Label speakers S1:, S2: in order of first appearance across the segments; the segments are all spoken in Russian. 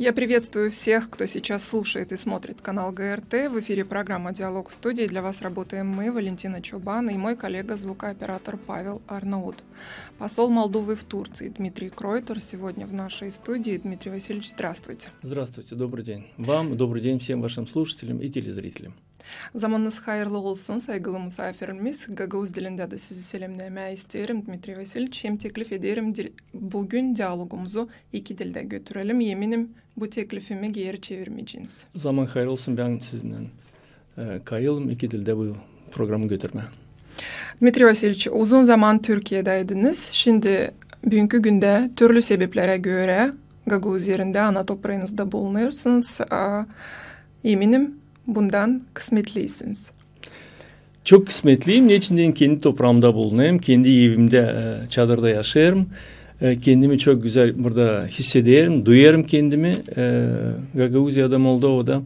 S1: Я приветствую всех, кто сейчас слушает и смотрит канал ГРТ. В эфире программа «Диалог в студии». Для вас работаем мы, Валентина Чубан и мой коллега-звукооператор Павел Арнаут. Посол Молдовы в Турции Дмитрий Кройтер сегодня в нашей студии. Дмитрий Васильевич, здравствуйте.
S2: Здравствуйте, добрый день. Вам добрый день всем вашим слушателям и телезрителям.
S1: Заманныз хайырлы болсун сайгылы мусафирimiz Gagavuz dilinde de sizi selamlamaya isterim Dmitri Vasiliç. Hem teklif ederim bugün diyalogumuzu iki dilde götürelim. Yeminim bu teklifimi geri çevirmeyeceğiniz.
S2: Zaman hayır olsun ben sizden e, kayılım iki dilde bu programı götürme.
S1: Dmitri Vasilyevich, uzun zaman Türkiye'deydiniz. Şimdi bugünkü günde türlü sebeplere göre Gaga üzerinde ana toprağınızda bulunuyorsunuz. E, eminim bundan kısmetliysiniz.
S2: Çok kısmetliyim. Niçin kendi toprağımda bulunayım, kendi evimde, e, çadırda yaşarım e, kendimi çok güzel burada hissederim, duyarım kendimi. E, o da.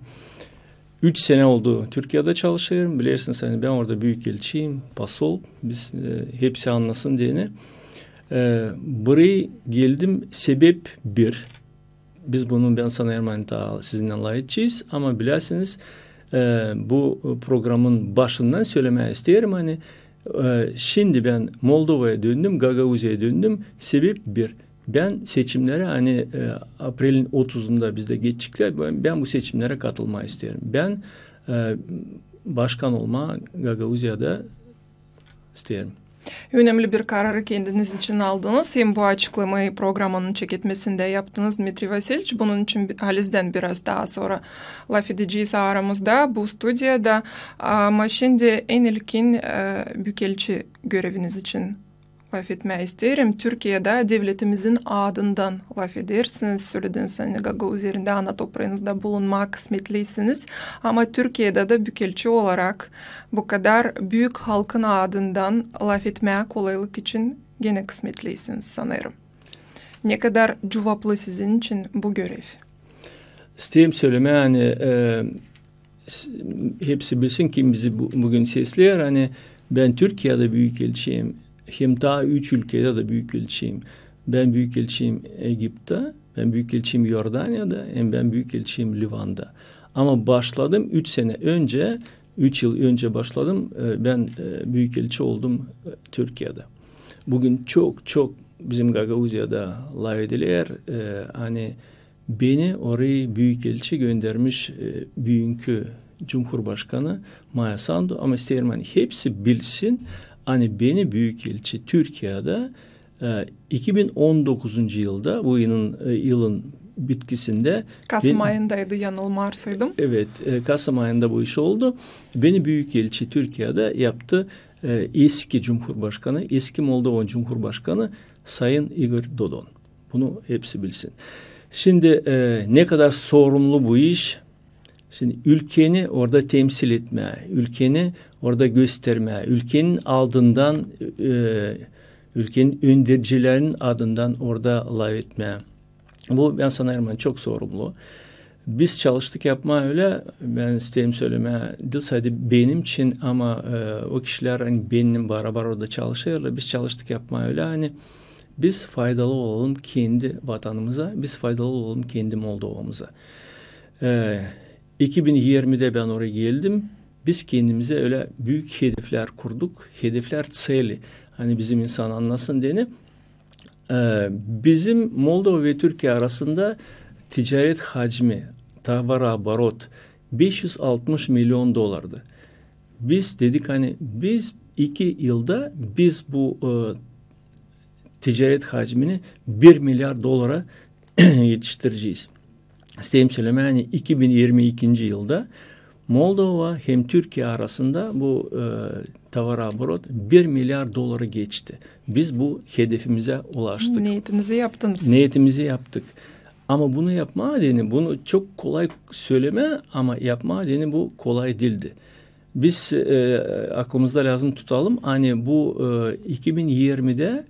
S2: Üç sene oldu Türkiye'de çalışıyorum. Bilirsiniz hani ben orada büyük elçiyim, pasol. Biz e, hepsi anlasın diyene. E, buraya geldim sebep bir. Biz bunun ben sana hani daha sizinle layıkçıyız ama bilirsiniz e, bu programın başından söylemeye isterim hani ee, şimdi ben Moldova'ya döndüm, Gagavuzya'ya döndüm. Sebep bir. Ben seçimlere hani e, April'in 30'unda bizde geçecekler. Ben, ben bu seçimlere katılma isterim. Ben e, başkan olma Gagavuzya'da isterim.
S1: Önemli bir kararı kendiniz için aldınız. Hem bu açıklamayı programının çekilmesinde yaptınız Dmitri Vasilic. Bunun için Haliz'den biraz daha sonra laf edeceğiz aramızda bu stüdyoda. Ama şimdi en ilkin bükelçi göreviniz için laf etme isterim. Türkiye'de devletimizin adından laf edersiniz. Söylediğiniz hani Gaga üzerinde ana toprağınızda bulunmak kısmetliysiniz. Ama Türkiye'de de bükelçi olarak bu kadar büyük halkın adından laf etmeye kolaylık için gene kısmetliysiniz sanırım. Ne kadar cuvaplı sizin için bu görev?
S2: İsteyim söyleme yani e, hepsi bilsin ki bizi bu, bugün sesliyor. Hani ben Türkiye'de büyük elçiyim. Hem Hemta üç ülkede de büyük elçiyim. Ben büyük elçiyim Egip'te, ben büyük elçiyim Yordanya'da, hem ben büyük elçiyim Livan'da. Ama başladım üç sene önce, üç yıl önce başladım. E, ben e, büyük elçi oldum e, Türkiye'de. Bugün çok çok bizim Gagavuzya'da Lavedeliler hani beni orayı büyük elçi göndermiş e, Cumhurbaşkanı Maya Sandu ama Steyrman hepsi bilsin Hani beni büyükelçi Türkiye'de e, 2019. yılda bu yılın e, yılın bitkisinde. Kasım ben,
S1: ayındaydı yanılmarsaydım.
S2: Evet e, Kasım ayında bu iş oldu. Beni Büyükelçi Türkiye'de yaptı. E, eski Cumhurbaşkanı, eski Moldova Cumhurbaşkanı Sayın Igor Dodon. Bunu hepsi bilsin. Şimdi e, ne kadar sorumlu bu iş? Şimdi ülkeni orada temsil etme, ülkeni orada gösterme, ülkenin aldından, e, ülkenin öndercilerinin adından orada lav etme. Bu ben sanırım çok sorumlu. Biz çalıştık yapma öyle, ben isteyim söyleme, dil saydı benim için ama e, o kişiler hani benim beraber orada çalışırlar, biz çalıştık yapma öyle hani biz faydalı olalım kendi vatanımıza, biz faydalı olalım kendi Moldova'mıza. E, 2020'de ben oraya geldim. Biz kendimize öyle büyük hedefler kurduk. Hedefler celi. Hani bizim insan anlasın diye. Ee, bizim Moldova ve Türkiye arasında ticaret hacmi, tavara barot 560 milyon dolardı. Biz dedik hani biz iki yılda biz bu e, ticaret hacmini 1 milyar dolara yetiştireceğiz. İsteyim söyleme yani 2022 yılda Moldova hem Türkiye arasında bu e, tavar abrot 1 milyar doları geçti. Biz bu hedefimize ulaştık.
S1: Niyetinizi yaptınız.
S2: Niyetimizi yaptık. Ama bunu yapma adeni, bunu çok kolay söyleme ama yapma adeni bu kolay dildi. Biz e, aklımızda lazım tutalım. Hani bu e, 2020'de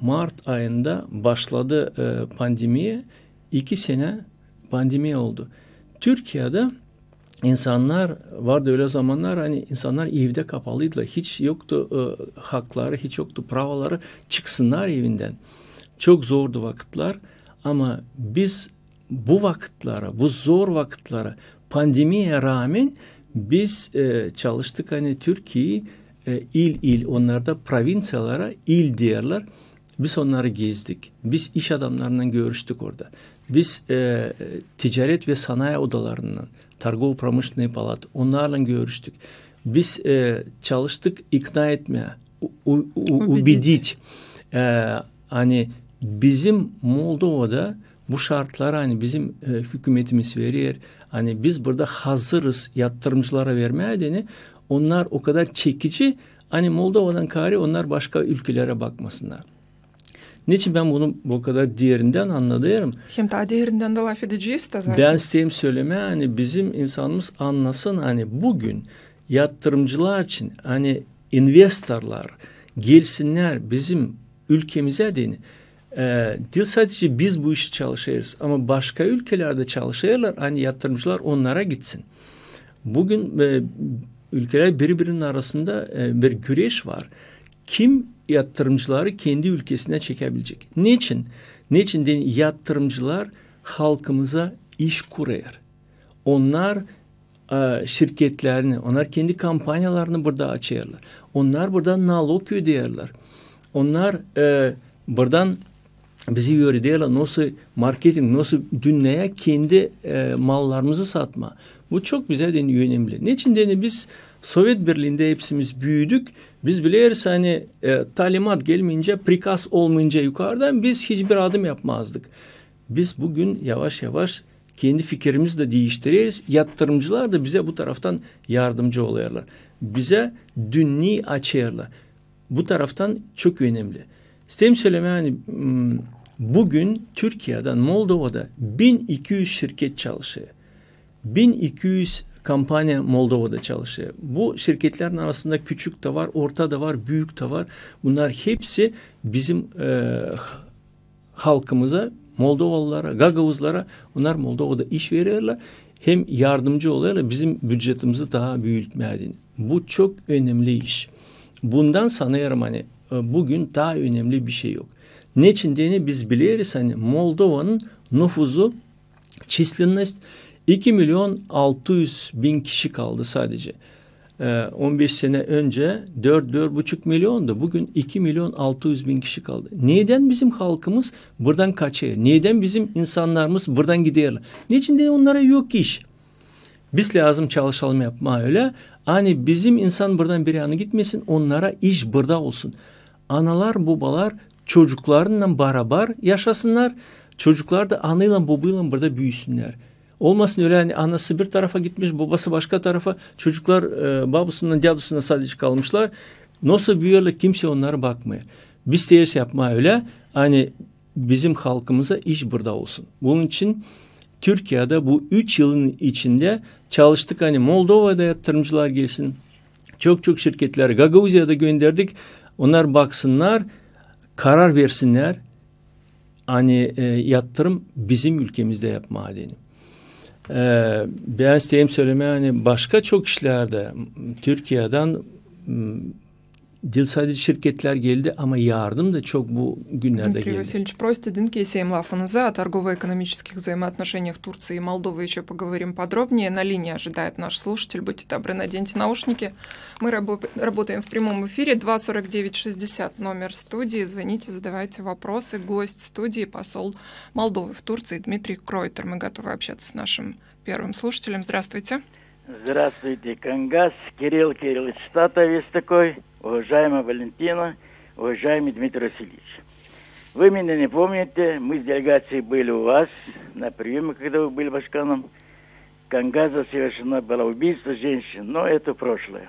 S2: Mart ayında başladı e, pandemiye. İki sene pandemi oldu. Türkiye'de insanlar vardı öyle zamanlar hani insanlar evde kapalıydılar. Hiç yoktu e, hakları, hiç yoktu pravaları. Çıksınlar evinden. Çok zordu vakitler ama biz bu vakitlara, bu zor vakitlara pandemiye rağmen biz e, çalıştık hani Türkiye'yi e, il il onlarda provinsiyalara il diyorlar. Biz onları gezdik. Biz iş adamlarından görüştük orada. Biz e, ticaret ve sanayi odalarından Торгово-промышленной палаты. Onlarla görüştük. Biz e, çalıştık ikna etmeye, u, u, ubedить. E, hani bizim Moldova'da bu şartları hani bizim e, hükümetimiz veriyor. Hani biz burada hazırız yatırımcılara vermeye deni. Onlar o kadar çekici. Hani Moldova'dan kari onlar başka ülkelere bakmasınlar. Niçin ben bunu bu kadar diğerinden anladıyorum?
S1: Şimdi daha diğerinden de laf edeceğiz de zaten. Ben
S2: isteğim söyleme hani bizim insanımız anlasın hani bugün yatırımcılar için hani investorlar gelsinler bizim ülkemize deyin. Ee, dil sadece biz bu işi çalışırız ama başka ülkelerde çalışırlar hani yatırımcılar onlara gitsin. Bugün e, ülkeler birbirinin arasında e, bir güreş var. Kim yatırımcıları kendi ülkesine çekebilecek. Niçin? Niçin deyin yatırımcılar halkımıza iş kuruyor. Onlar e, şirketlerini, onlar kendi kampanyalarını burada açıyorlar. Onlar burada nalog ödüyorlar. Onlar e, buradan bizi öğretiyorlar nasıl marketing, nasıl dünyaya kendi e, mallarımızı satma. Bu çok bize de önemli. Niçin dedi biz Sovyet Birliği'nde hepsimiz büyüdük. Biz biliriz hani e, talimat gelmeyince, prikaz olmayınca yukarıdan biz hiçbir adım yapmazdık. Biz bugün yavaş yavaş kendi fikrimizi de değiştiririz. Yatırımcılar da bize bu taraftan yardımcı oluyorlar. Bize dünni açıyorlar. Bu taraftan çok önemli. Sistem söyleme yani hmm, bugün Türkiye'den Moldova'da 1200 şirket çalışıyor. 1200 kampanya Moldova'da çalışıyor. Bu şirketlerin arasında küçük de var, orta da var, büyük de var. Bunlar hepsi bizim e, halkımıza, Moldovalılara, Gagavuzlara bunlar Moldova'da iş veriyorlar. Hem yardımcı oluyorlar bizim bütçemizi daha büyütmeye. Bu çok önemli iş. Bundan sanıyorum hani e, bugün daha önemli bir şey yok. Ne için diye biz biliyoruz hani Moldova'nın nüfusu численность 2 milyon 600 bin kişi kaldı sadece. 15 ee, sene önce 4-4,5 milyondu. Bugün 2 milyon 600 bin kişi kaldı. Neden bizim halkımız buradan kaçıyor? Neden bizim insanlarımız buradan gidiyorlar? Niçin de onlara yok iş? Biz lazım çalışalım yapma öyle. Hani bizim insan buradan bir yana gitmesin onlara iş burada olsun. Analar babalar çocuklarla beraber yaşasınlar. Çocuklar da anayla babayla burada büyüsünler. Olmasın öyle yani anası bir tarafa gitmiş, babası başka tarafa. Çocuklar e, babasından, cadısından sadece kalmışlar. Nasıl büyüyorlar kimse onlara bakmıyor. Biz de yapma öyle. Hani bizim halkımıza iş burada olsun. Bunun için Türkiye'de bu üç yılın içinde çalıştık. Hani Moldova'da yatırımcılar gelsin. Çok çok şirketler Gagavuzya'da gönderdik. Onlar baksınlar, karar versinler. Hani e, yatırım bizim ülkemizde yapma halini. Ee, ben isteyeyim söyleme yani başka çok işlerde Türkiye'den Dil sadece şirketler geldi ama yardım da çok bu günlerde Дмитрий geldi. Васильевич
S1: просто Динке семь лафа О торгово-экономических взаимоотношениях Турции и Молдовы еще поговорим подробнее. На линии ожидает наш слушатель. Будьте добры, наденьте наушники. Мы работаем в прямом эфире. 24960 номер студии. Звоните, задавайте вопросы. Гость студии посол Молдовы в Турции Дмитрий Кройтер. Мы готовы общаться с нашим первым слушателем. Здравствуйте.
S3: Здравствуйте, Кангас. Кирилл Кириллович статовец такой уважаемая Валентина, уважаемый Дмитрий Васильевич. Вы меня не помните, мы с делегацией были у вас на приеме, когда вы были башканом Кангаза совершено было убийство женщин, но это прошлое.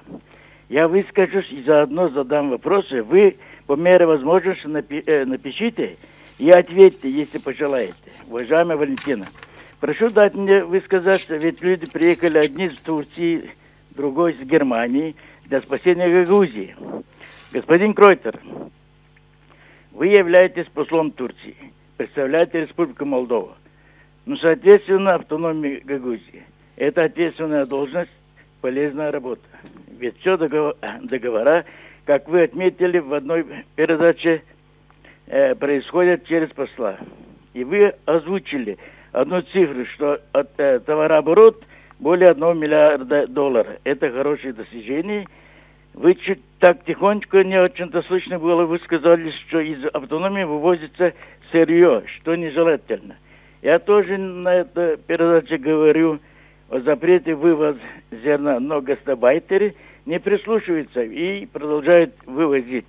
S3: Я выскажусь и заодно задам вопросы. Вы по мере возможности напи э, напишите и ответьте, если пожелаете. Уважаемая Валентина, прошу дать мне высказаться, ведь люди приехали одни из Турции, другой из Германии – для спасения Гагаузии, Господин Кройтер, вы являетесь послом Турции, представляете Республику Молдова, но ну, соответственно автономии Грузии. Это ответственная должность, полезная работа. Ведь все договора, как вы отметили в одной передаче, э, происходят через посла. И вы озвучили одну цифру, что от, э, товарооборот более 1 миллиарда долларов. Это хорошее достижение – вы чуть так тихонечко, не очень-то слышно было, вы сказали, что из автономии вывозится сырье, что нежелательно. Я тоже на этой передаче говорю о запрете вывоз зерна, но гастарбайтеры не прислушиваются и продолжают вывозить.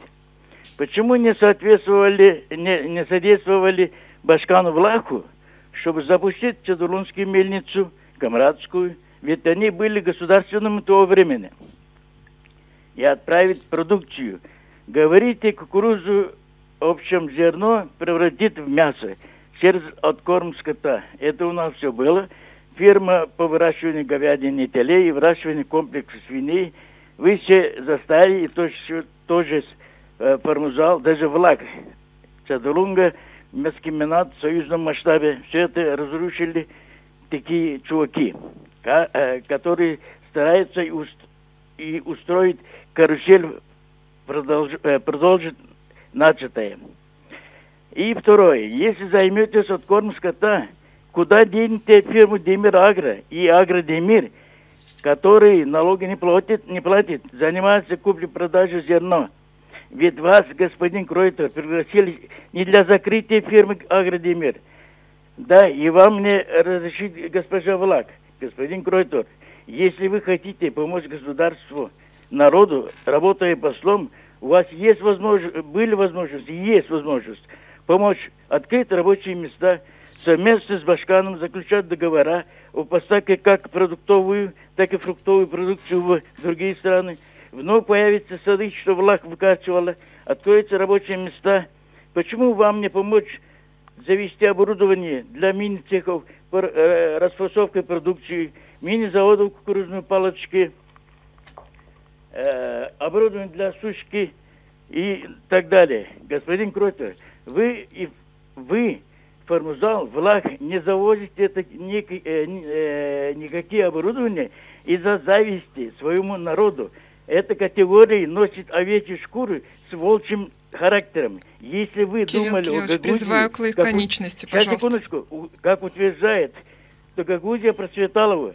S3: Почему не соответствовали, не, не содействовали Башкану Влаху, чтобы запустить Чедулунскую мельницу, Камрадскую, ведь они были государственными того времени и отправить продукцию. Говорите, кукурузу, в общем, зерно превратит в мясо через откорм скота. Это у нас все было. Фирма по выращиванию говядины и телей и выращиванию комплекса свиней выше застали и тоже, тоже э, пармузал, даже влаг Чадулунга, Мескиминат в союзном масштабе. Все это разрушили такие чуваки, э, которые стараются и устроить карусель продолж, э, продолжит начатое. И второе, если займетесь откормом скота, куда денете фирму Демир Агро и Агро Демир, которые налоги не платят, не платят, занимаются куплей-продажей зерна. Ведь вас, господин Кройтер, пригласили не для закрытия фирмы Агродемир. Да, и вам мне разрешить, госпожа Влак, господин Кройтер, если вы хотите помочь государству народу, работая послом, у вас есть возможность, были возможности, есть возможность помочь открыть рабочие места, совместно с Башканом заключать договора о поставке как продуктовую, так и фруктовую продукцию в другие страны. Вновь появится сады, что влах выкачивала, откроются рабочие места. Почему вам не помочь завести оборудование для мини-цехов, э, расфасовкой продукции, мини-заводов кукурузной палочки – э, оборудование для сушки и так далее. Господин Кройтер, вы, и, вы Формузал в не завозите это э, ни, э, э, никакие оборудования из-за зависти своему народу. Эта категория носит овечьи шкуры с волчьим характером. Если вы Кирилл думали Кириллович, о Гагузии, призываю к лаконичности, как, пожалуйста. Сейчас, секундочку. Как утверждает, что Гагузия процветала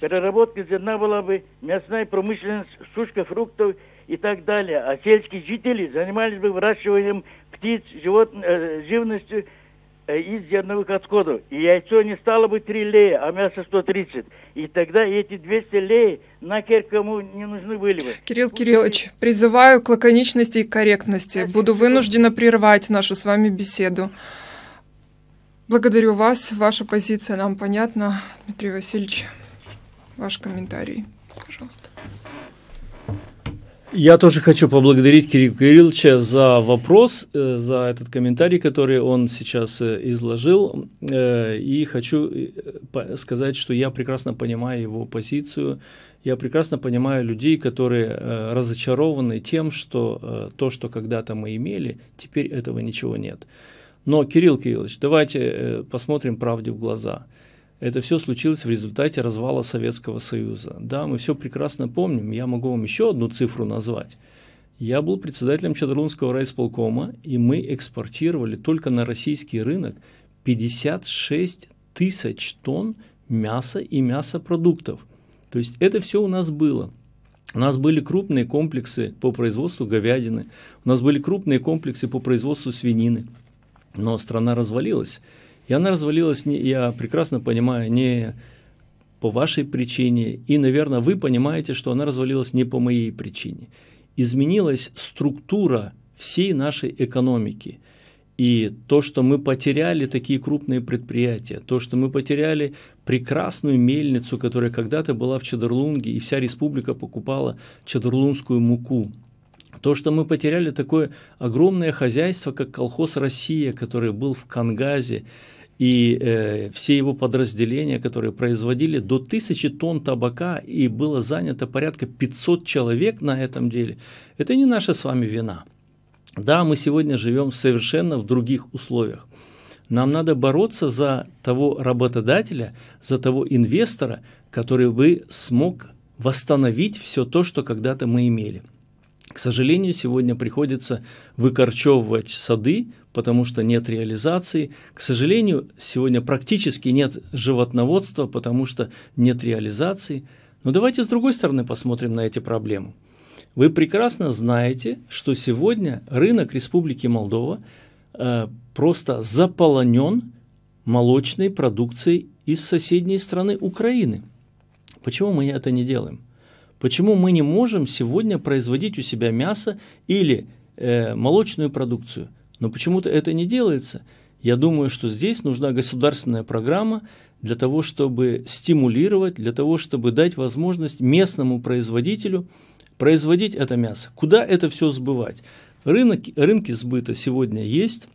S3: Переработка зерна была бы, мясная промышленность, сушка фруктов и так далее. А сельские жители занимались бы выращиванием птиц, животных, э, живностью э, из зерновых отходов. И яйцо не стало бы 3 лея, а мясо 130. И тогда эти 200 лей нахер кому не нужны были бы.
S1: Кирилл Кириллович, призываю к лаконичности и корректности. Буду вынуждена прервать нашу с вами беседу. Благодарю вас. Ваша позиция нам понятна, Дмитрий Васильевич ваш комментарий, пожалуйста.
S2: Я тоже хочу поблагодарить Кирилла Кирилловича за вопрос, э, за этот комментарий, который он сейчас э, изложил. Э, и хочу сказать, что я прекрасно понимаю его позицию. Я прекрасно понимаю людей, которые разочарованы тем, что то, что когда-то мы имели, теперь этого ничего нет. Но, Кирилл Кириллович, давайте посмотрим правде в глаза – это все случилось в результате развала Советского Союза. Да, мы все прекрасно помним. Я могу вам еще одну цифру назвать. Я был председателем Чадрунского райисполкома, и мы экспортировали только на российский рынок 56 тысяч тонн мяса и мясопродуктов. То есть это все у нас было. У нас были крупные комплексы по производству говядины, у нас были крупные комплексы по производству свинины, но страна развалилась. И она развалилась, я прекрасно понимаю, не по вашей причине, и, наверное, вы понимаете, что она развалилась не по моей причине. Изменилась структура всей нашей экономики. И то, что мы потеряли такие крупные предприятия, то, что мы потеряли прекрасную мельницу, которая когда-то была в Чадарлунге, и вся республика покупала чадарлунскую муку, то, что мы потеряли такое огромное хозяйство, как колхоз «Россия», который был в Кангазе, и э, все его подразделения, которые производили до тысячи тонн табака, и было занято порядка 500 человек на этом деле, это не наша с вами вина. Да, мы сегодня живем совершенно в других условиях. Нам надо бороться за того работодателя, за того инвестора, который бы смог восстановить все то, что когда-то мы имели. К сожалению, сегодня приходится выкорчевывать сады, потому что нет реализации. К сожалению, сегодня практически нет животноводства, потому что нет реализации. Но давайте с другой стороны посмотрим на эти проблемы. Вы прекрасно знаете, что сегодня рынок Республики Молдова э, просто заполонен молочной продукцией из соседней страны Украины. Почему мы это не делаем? Почему мы не можем сегодня производить у себя мясо или э, молочную продукцию? Но почему-то это не делается. Я думаю, что здесь нужна государственная программа для того, чтобы стимулировать, для того, чтобы дать возможность местному производителю производить это мясо. Куда это все сбывать? Рынок, рынки сбыта сегодня есть.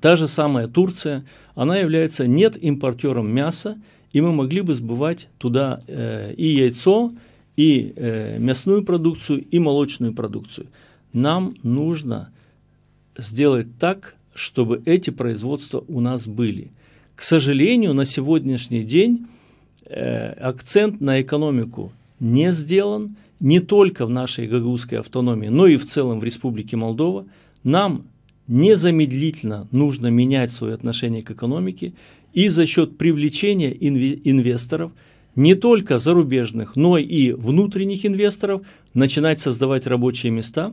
S2: Та же самая Турция, она является нет импортером мяса, и мы могли бы сбывать туда э, и яйцо, и и э, мясную продукцию, и молочную продукцию. Нам нужно сделать так, чтобы эти производства у нас были. К сожалению, на сегодняшний день э, акцент на экономику не сделан, не только в нашей гагаузской автономии, но и в целом в Республике Молдова. Нам незамедлительно нужно менять свое отношение к экономике и за счет привлечения инвесторов – не только зарубежных, но и внутренних инвесторов, начинать создавать рабочие места,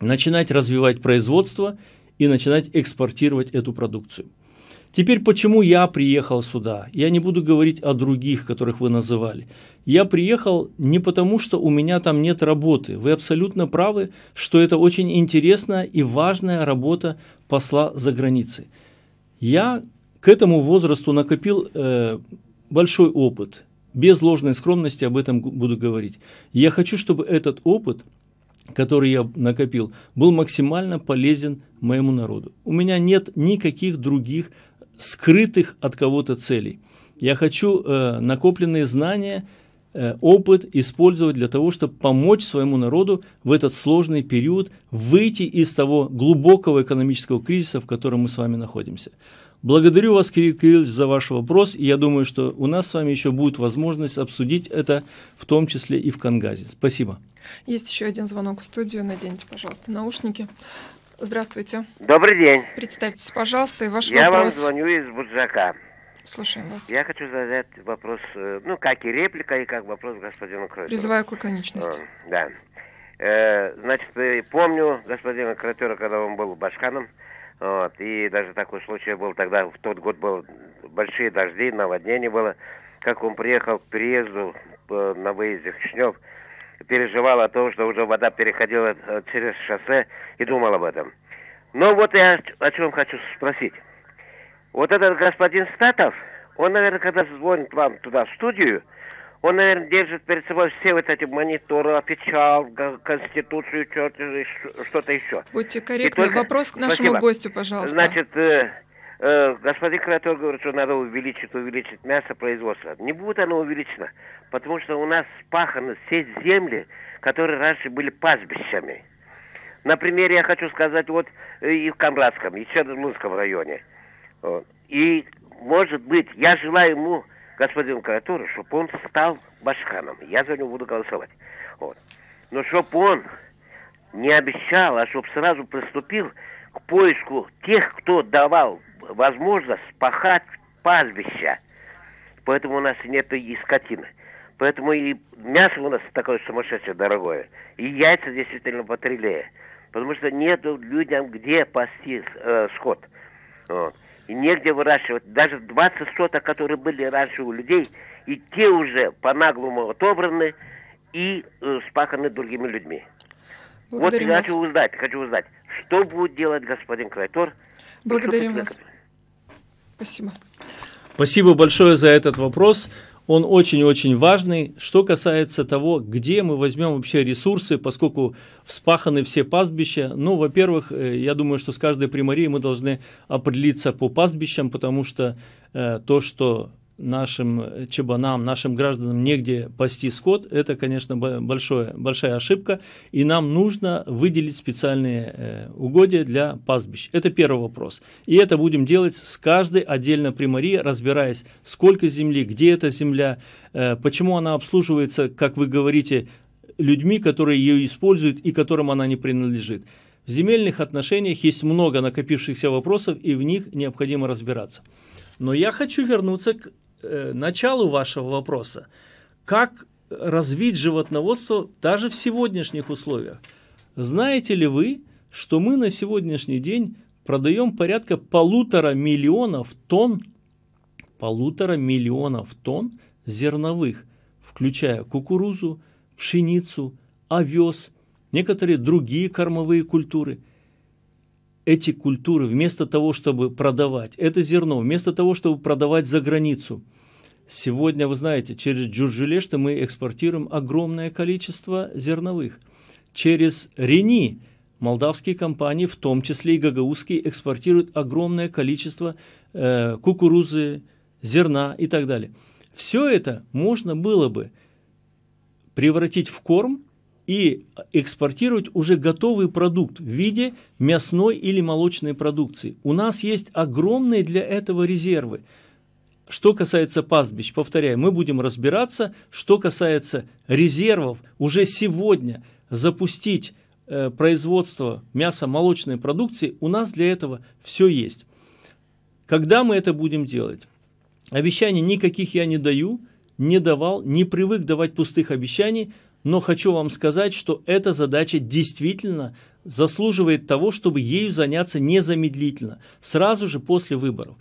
S2: начинать развивать производство и начинать экспортировать эту продукцию. Теперь почему я приехал сюда? Я не буду говорить о других, которых вы называли. Я приехал не потому, что у меня там нет работы. Вы абсолютно правы, что это очень интересная и важная работа посла за границей. Я к этому возрасту накопил э, большой опыт без ложной скромности об этом буду говорить. Я хочу, чтобы этот опыт который я накопил, был максимально полезен моему народу. У меня нет никаких других скрытых от кого-то целей. Я хочу э, накопленные знания, э, опыт использовать для того, чтобы помочь своему народу в этот сложный период выйти из того глубокого экономического кризиса, в котором мы с вами находимся. Благодарю вас, Кирилл Кириллович, за ваш вопрос. И я думаю, что у нас с вами еще будет возможность обсудить это, в том числе и в Кангазе. Спасибо.
S1: Есть еще один звонок в студию. Наденьте, пожалуйста, наушники. Здравствуйте.
S4: Добрый день.
S1: Представьтесь, пожалуйста, и ваш я вопрос. Я вам
S4: звоню из Буджака. Слушаем вас. Я хочу задать вопрос, э, ну, как и реплика, и как вопрос господину Кройтеру. Призываю к лаконичности. Э, да. Э, значит, помню господина Кротера, когда он был Башканом, вот. И даже такой случай был тогда, в тот год был большие дожди, наводнение было. Как он приехал к переезду э, на выезде в Кишнев, переживал о том, что уже вода переходила э, через шоссе и думал об этом. Но ну вот я о чем хочу спросить. Вот этот господин Статов, он, наверное, когда звонит вам туда в студию, он, наверное, держит перед собой все вот эти мониторы, опечал, конституцию, э, что-то еще. Будьте корректны. только... Вопрос к нашему Спасибо. гостю, пожалуйста. Значит, э, э, господин Кратор говорит, что надо увеличить, увеличить мясо производства. Не будет оно увеличено, потому что у нас паханы все земли, которые раньше были пастбищами. Например, я хочу сказать, вот э, и в Камрадском, и в Черноземском районе. Э, и, может быть, я желаю ему господину Каратуру, чтобы он стал башханом. Я за него буду голосовать. Вот. Но чтобы он не обещал, а чтобы сразу приступил к поиску тех, кто давал возможность пахать пастбища. Поэтому у нас нет и скотины. Поэтому и мясо у нас такое сумасшедшее дорогое. И яйца действительно потрелее. Потому что нету людям где пасти э, скот. Вот и негде выращивать. Даже 20 соток, которые были раньше у людей, и те уже по-наглому отобраны и э, спаханы другими людьми. Благодарим вот я вас. хочу узнать, хочу узнать, что будет делать господин Крайтор. Благодарим вас.
S1: Спасибо.
S2: Спасибо большое за этот вопрос он очень-очень важный. Что касается того, где мы возьмем вообще ресурсы, поскольку вспаханы все пастбища, ну, во-первых, э, я думаю, что с каждой примарии мы должны определиться по пастбищам, потому что э, то, что нашим э, чебанам, нашим гражданам негде пасти скот, это, конечно, большое, большая ошибка, и нам нужно выделить специальные э, угодья для пастбищ. Это первый вопрос. И это будем делать с каждой отдельно примарии, разбираясь, сколько земли, где эта земля, э, почему она обслуживается, как вы говорите, людьми, которые ее используют и которым она не принадлежит. В земельных отношениях есть много накопившихся вопросов, и в них необходимо разбираться. Но я хочу вернуться к Э, началу вашего вопроса, как развить животноводство даже в сегодняшних условиях. Знаете ли вы, что мы на сегодняшний день продаем порядка полутора миллионов тонн, полутора миллионов тонн зерновых, включая кукурузу, пшеницу, овес, некоторые другие кормовые культуры – эти культуры, вместо того, чтобы продавать это зерно, вместо того, чтобы продавать за границу. Сегодня, вы знаете, через Джуржилешты мы экспортируем огромное количество зерновых. Через Рени молдавские компании, в том числе и гагаузские, экспортируют огромное количество э, кукурузы, зерна и так далее. Все это можно было бы превратить в корм и экспортировать уже готовый продукт в виде мясной или молочной продукции. У нас есть огромные для этого резервы. Что касается пастбищ, повторяю, мы будем разбираться. Что касается резервов, уже сегодня запустить э, производство мяса, молочной продукции, у нас для этого все есть. Когда мы это будем делать? Обещаний никаких я не даю, не давал, не привык давать пустых обещаний – но хочу вам сказать, что эта задача действительно заслуживает того, чтобы ею заняться незамедлительно, сразу же после выборов.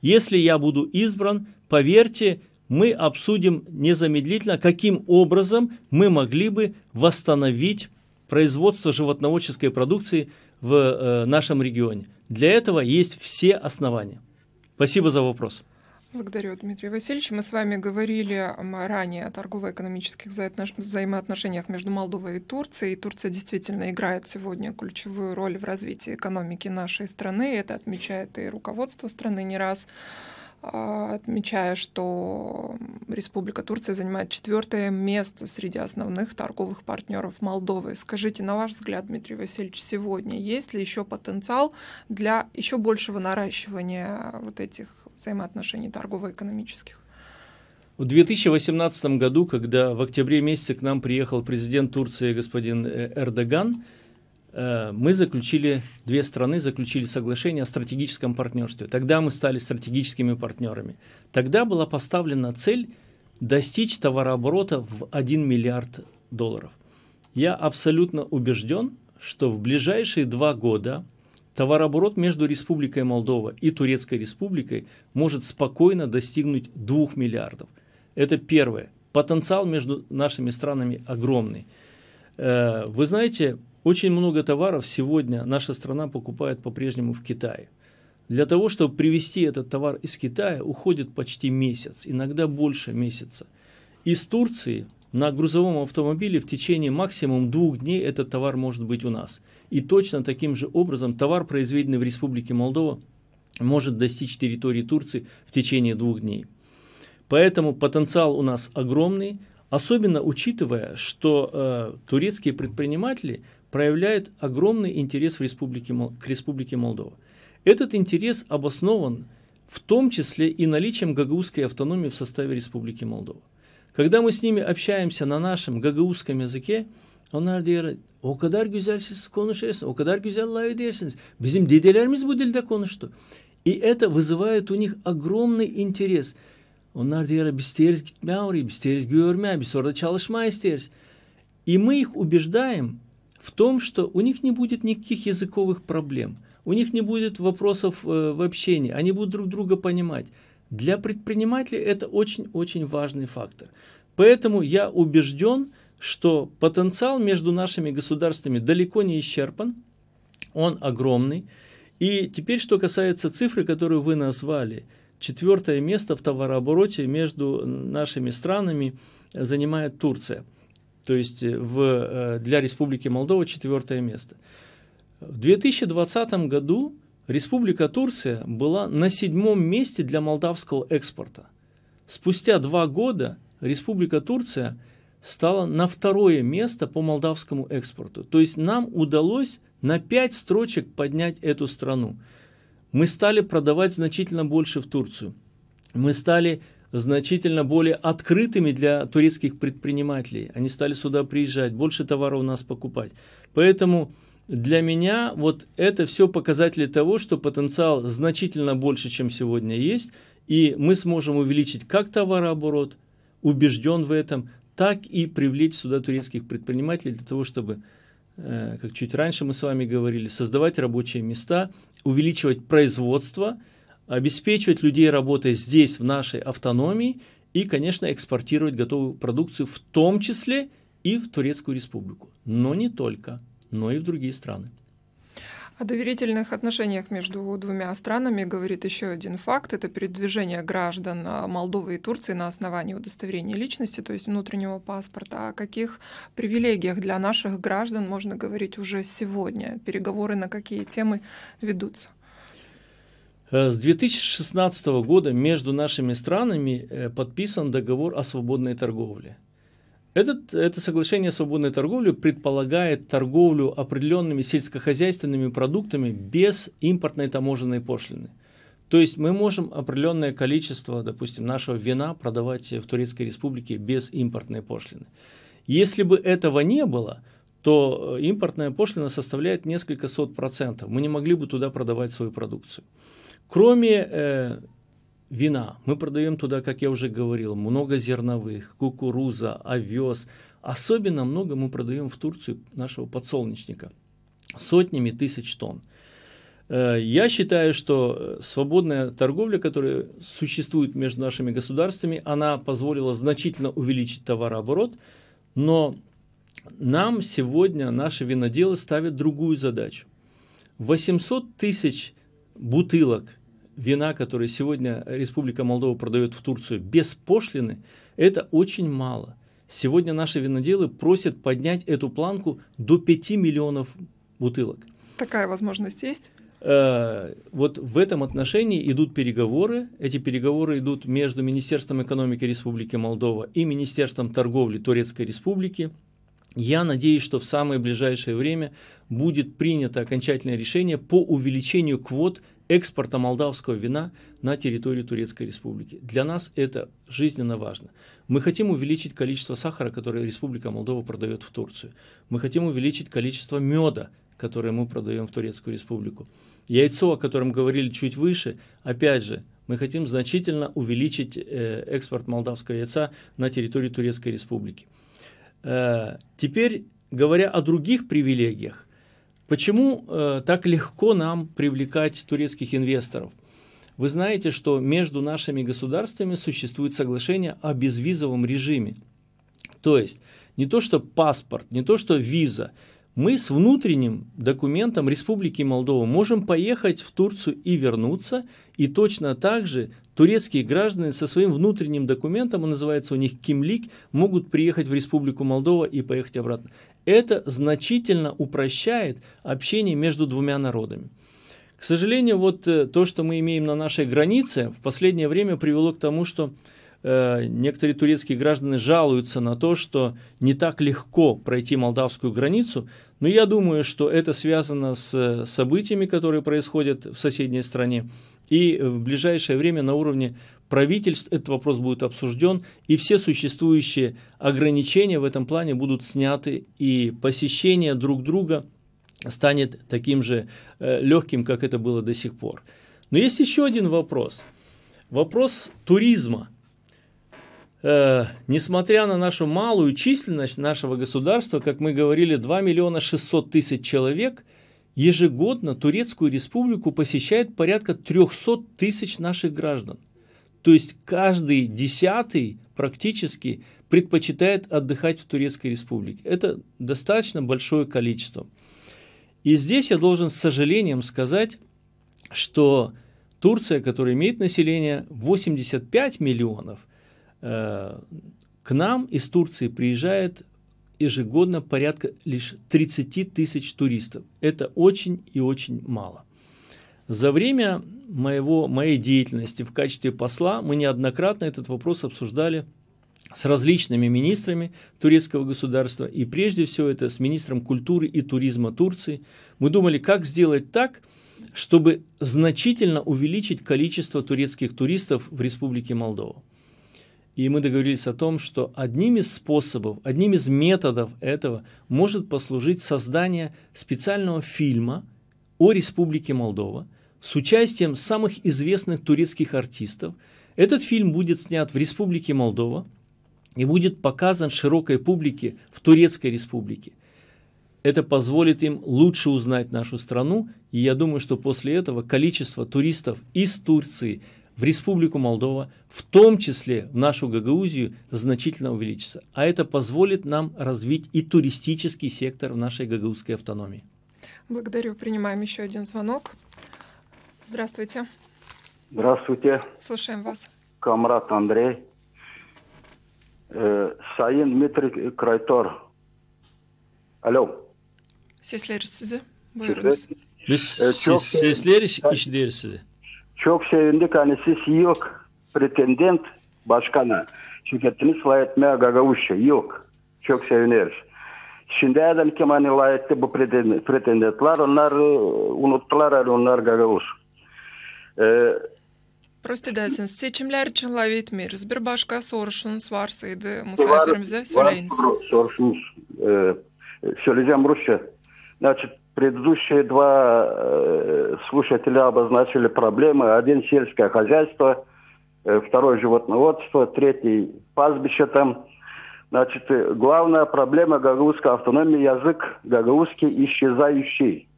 S2: Если я буду избран, поверьте, мы обсудим незамедлительно, каким образом мы могли бы восстановить производство животноводческой продукции в э, нашем регионе. Для этого есть все основания. Спасибо за вопрос.
S1: Благодарю, Дмитрий Васильевич. Мы с вами говорили ранее о торгово-экономических взаимоотношениях между Молдовой и Турцией. И Турция действительно играет сегодня ключевую роль в развитии экономики нашей страны. Это отмечает и руководство страны не раз а, отмечая, что Республика Турция занимает четвертое место среди основных торговых партнеров Молдовы. Скажите, на ваш взгляд, Дмитрий Васильевич, сегодня есть ли еще потенциал для еще большего наращивания вот этих взаимоотношений торгово-экономических.
S2: В 2018 году, когда в октябре месяце к нам приехал президент Турции господин э, Эрдоган, э, мы заключили, две страны заключили соглашение о стратегическом партнерстве. Тогда мы стали стратегическими партнерами. Тогда была поставлена цель достичь товарооборота в 1 миллиард долларов. Я абсолютно убежден, что в ближайшие два года – товарооборот между Республикой Молдова и Турецкой Республикой может спокойно достигнуть 2 миллиардов. Это первое. Потенциал между нашими странами огромный. Э, вы знаете, очень много товаров сегодня наша страна покупает по-прежнему в Китае. Для того, чтобы привезти этот товар из Китая, уходит почти месяц, иногда больше месяца. Из Турции на грузовом автомобиле в течение максимум двух дней этот товар может быть у нас – и точно таким же образом товар, произведенный в Республике Молдова, может достичь территории Турции в течение двух дней. Поэтому потенциал у нас огромный, особенно учитывая, что э, турецкие предприниматели проявляют огромный интерес в республике, к Республике Молдова. Этот интерес обоснован в том числе и наличием гагаузской автономии в составе Республики Молдова. Когда мы с ними общаемся на нашем гагаузском языке, Onlar diyor o kadar güzel siz konuşuyorsunuz, o kadar güzel лаю diyorsunuz. Bizim dedelerimiz bu dilde konuştu. И это вызывает у них огромный интерес. Onlar diyor biz teriz gitme oraya, biz teriz görme, biz orada çalışma isteriz. И мы их убеждаем в том, что у них не будет никаких языковых проблем, у них не будет вопросов э, в общении, они будут друг друга понимать. Для предпринимателей это очень-очень важный фактор. Поэтому я убежден, что потенциал между нашими государствами далеко не исчерпан, он огромный. И теперь, что касается цифры, которую вы назвали, четвертое место в товарообороте между нашими странами занимает Турция. То есть э, в, э, для Республики Молдова четвертое место. В 2020 году Республика Турция была на седьмом месте для молдавского экспорта. Спустя два года Республика Турция – стала на второе место по молдавскому экспорту. То есть нам удалось на 5 строчек поднять эту страну. Мы стали продавать значительно больше в Турцию. Мы стали значительно более открытыми для турецких предпринимателей. Они стали сюда приезжать, больше товара у нас покупать. Поэтому для меня вот это все показатели того, что потенциал значительно больше, чем сегодня есть, и мы сможем увеличить как товарооборот, убежден в этом, так и привлечь сюда турецких предпринимателей для того, чтобы, э, как чуть раньше мы с вами говорили, создавать рабочие места, увеличивать производство, обеспечивать людей работой здесь, в нашей автономии, и, конечно, экспортировать готовую продукцию, в том числе и в Турецкую республику. Но не только, но и в другие страны.
S1: О доверительных отношениях между двумя странами говорит еще один факт. Это передвижение граждан а, Молдовы и Турции на основании удостоверения личности, то есть внутреннего паспорта. О каких привилегиях для наших граждан можно говорить уже сегодня? Переговоры на какие темы
S2: ведутся? Э, с 2016 года между нашими странами э, подписан договор о свободной торговле. Этот, это соглашение о свободной торговле предполагает торговлю определенными сельскохозяйственными продуктами без импортной таможенной пошлины. То есть мы можем определенное количество, допустим, нашего вина продавать в Турецкой Республике без импортной пошлины. Если бы этого не было, то э, импортная пошлина составляет несколько сот процентов. Мы не могли бы туда продавать свою продукцию. Кроме э, вина. Мы продаем туда, как я уже говорил, много зерновых, кукуруза, овес. Особенно много мы продаем в Турцию нашего подсолнечника. Сотнями тысяч тонн. Э, я считаю, что э, свободная торговля, которая существует между нашими государствами, она позволила значительно увеличить товарооборот, но нам сегодня наши виноделы ставят другую задачу. 800 тысяч бутылок вина, которые сегодня Республика Молдова продает в Турцию без пошлины, это очень мало. Сегодня наши виноделы просят поднять эту планку до 5 миллионов бутылок.
S1: Такая возможность есть?
S2: Э, вот в этом отношении идут переговоры. Эти переговоры идут между Министерством экономики Республики Молдова и Министерством торговли Турецкой Республики. Я надеюсь, что в самое ближайшее время будет принято окончательное решение по увеличению квот экспорта молдавского вина на территорию Турецкой Республики. Для нас это жизненно важно. Мы хотим увеличить количество сахара, которое Республика Молдова продает в Турцию. Мы хотим увеличить количество меда, которое мы продаем в Турецкую Республику. Яйцо, о котором говорили чуть выше, опять же, мы хотим значительно увеличить э, экспорт молдавского яйца на территорию Турецкой Республики. Э, теперь, говоря о других привилегиях, Почему э, так легко нам привлекать турецких инвесторов? Вы знаете, что между нашими государствами существует соглашение о безвизовом режиме. То есть не то, что паспорт, не то, что виза. Мы с внутренним документом Республики Молдова можем поехать в Турцию и вернуться, и точно так же турецкие граждане со своим внутренним документом, он называется у них кимлик, могут приехать в Республику Молдова и поехать обратно. Это значительно упрощает общение между двумя народами. К сожалению, вот э, то, что мы имеем на нашей границе, в последнее время привело к тому, что э, некоторые турецкие граждане жалуются на то, что не так легко пройти молдавскую границу, но я думаю, что это связано с э, событиями, которые происходят в соседней стране. И э, в ближайшее время на уровне правительств этот вопрос будет обсужден, и все существующие ограничения в этом плане будут сняты, и посещение друг друга станет таким же э, легким, как это было до сих пор. Но есть еще один вопрос. Вопрос туризма. Э, несмотря на нашу малую численность нашего государства, как мы говорили, 2 миллиона 600 тысяч человек – Ежегодно Турецкую республику посещает порядка 300 тысяч наших граждан. То есть каждый десятый практически предпочитает отдыхать в Турецкой республике. Это достаточно большое количество. И здесь я должен с сожалением сказать, что Турция, которая имеет население 85 миллионов, э, к нам из Турции приезжает ежегодно порядка лишь 30 тысяч туристов. Это очень и очень мало. За время моего, моей деятельности в качестве посла мы неоднократно этот вопрос обсуждали с различными министрами турецкого государства, и прежде всего это с министром культуры и туризма Турции. Мы думали, как сделать так, чтобы значительно увеличить количество турецких туристов в Республике Молдова. И мы договорились о том, что одним из способов, одним из методов этого может послужить создание специального фильма о Республике Молдова с участием самых известных турецких артистов. Этот фильм будет снят в Республике Молдова и будет показан широкой публике в Турецкой Республике. Это позволит им лучше узнать нашу страну, и я думаю, что после этого количество туристов из Турции – в Республику Молдова, в том числе в нашу Гагаузию, значительно увеличится. А это позволит нам развить и туристический сектор в нашей гагаузской автономии.
S1: Благодарю. Принимаем еще один звонок. Здравствуйте.
S2: Здравствуйте.
S1: Слушаем вас.
S2: Камрат Андрей.
S5: Э, Саин Дмитрий Крайтор. Алло.
S1: Сеслер сізі. Buyurunuz.
S5: Biz sesleri
S2: işleriz
S5: човкшевинде анисisi yok. Pretendent başkana. Şirketimiz layıkmaya gagavuşu yok. Çok seviniriz. Şimdi adam kim hani layıklı bu pretendentler onlar e, unuttular hani onlar gagavuş. Ee,
S1: Prosti dersiniz seçimler için layık etmiyoruz. Bir başka soruşunuz varsaydı misafirimize var, söyleyiniz. Var, soru,
S5: soruşunuz. Ee, söyleyeceğim Rusça. Значит, предыдущие два э, слушателя обозначили проблемы. Один сельское хозяйство, э, второй животноводство, третий пастбище там. Значит, э, главная проблема гагаузской автономии – язык гагаузский исчезающий.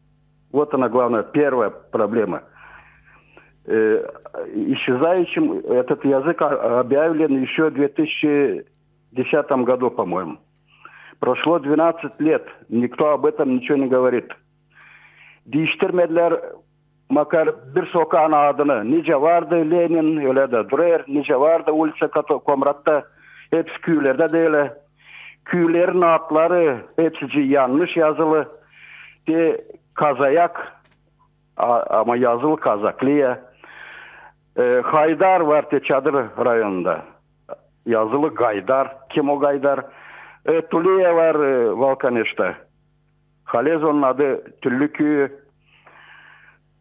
S5: Вот она главная, первая проблема. исчезающим этот язык объявлен еще в 2010 году, по-моему. Прошло 12 лет, никто об этом ничего не говорит. değiştirmediler makar bir sokağın adını. Nice vardı Lenin öyle de Dreyer, nice vardı Ulça Komrat'ta hepsi köylerde değil. Köylerin adları hepsi yanlış yazılı. De Kazayak ama yazılı Kazaklıya. E, Haydar var te çadır rayonunda. Yazılı Gaydar. Kim o Gaydar? E, Tuliye var e, Valkaneş'te. Halezon'un adı Tüllü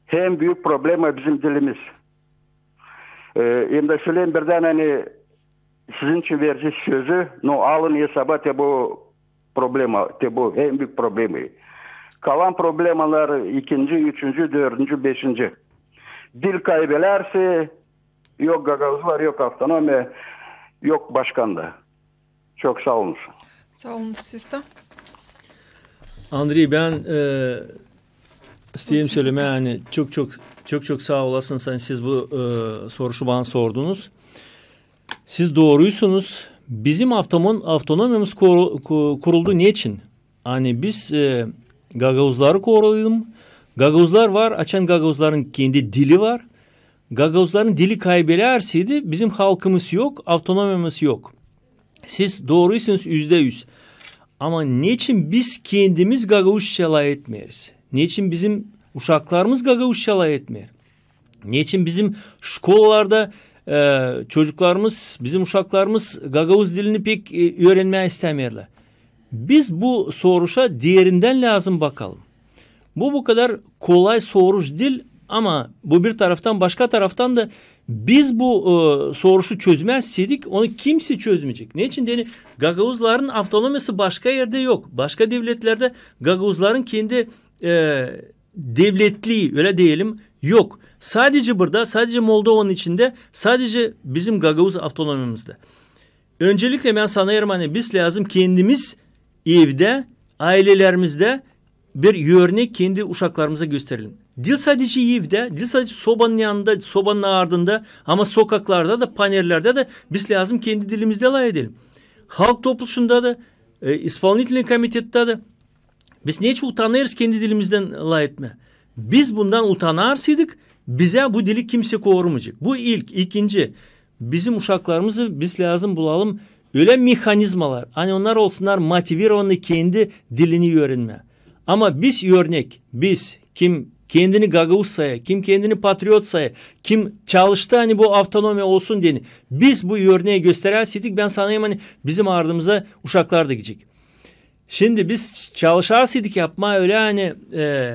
S5: hem büyük problemi bizim dilimiz. Ee, hem de söyleyeyim birden hani sizin için verici sözü no alın hesaba te bu problema, te bu en büyük problemi. Kalan problemalar ikinci, üçüncü, dördüncü, beşinci. Dil kaybelerse yok gagavuz var, yok автономия, yok başkanda. Çok sağ olun.
S1: Sağ olun siz de.
S2: Andrei ben e, Stiyem söyleme yani çok çok çok çok sağ olasın sen siz bu e, şu bana sordunuz. Siz doğruysunuz. Bizim avtonom, avtonomimiz kur, kur, kuruldu niçin? Hani biz e, Gagavuzları koruyalım. Gagavuzlar var. Açan Gagavuzların kendi dili var. Gagavuzların dili kaybederseydi bizim halkımız yok, avtonomimiz yok. Siz doğruysunuz yüzde yüz. Ama niçin biz kendimiz Gagavuz şela etmeyiz? Niçin bizim uşaklarımız gaga etmiyor? Niçin bizim şkolalarda e, çocuklarımız, bizim uşaklarımız gagavuz dilini pek e, öğrenmeye istemiyorlar. Biz bu soruşa diğerinden lazım bakalım. Bu bu kadar kolay soruş dil ama bu bir taraftan başka taraftan da biz bu e, soruşu çözmezseydik onu kimse çözmeyecek. Ne için? Yani Gagavuzların avtonomisi başka yerde yok. Başka devletlerde Gagavuzların kendi e, devletli öyle diyelim yok. Sadece burada sadece Moldova'nın içinde sadece bizim Gagavuz avtonomimizde. Öncelikle ben sana Ermani biz lazım kendimiz evde ailelerimizde bir örnek kendi uşaklarımıza gösterelim. Dil sadece evde, dil sadece sobanın yanında, sobanın ardında ama sokaklarda da panellerde de biz lazım kendi dilimizde alay edelim. Halk topluşunda da, e, İspanitli komitette de biz ne niye utanırız kendi dilimizden la etme? Biz bundan utanarsaydık bize bu dili kimse korumayacak. Bu ilk. ikinci bizim uşaklarımızı biz lazım bulalım öyle mekanizmalar. Hani onlar olsunlar motivir motivirованı kendi dilini öğrenme. Ama biz örnek, biz kim kendini gagavuz saya, kim kendini patriot saya, kim çalıştı hani bu avtonomi olsun diye. Biz bu örneği göstererseydik ben sanayım hani bizim ardımıza uşaklar da gidecek. Şimdi biz çalışarsaydık yapma öyle hani e,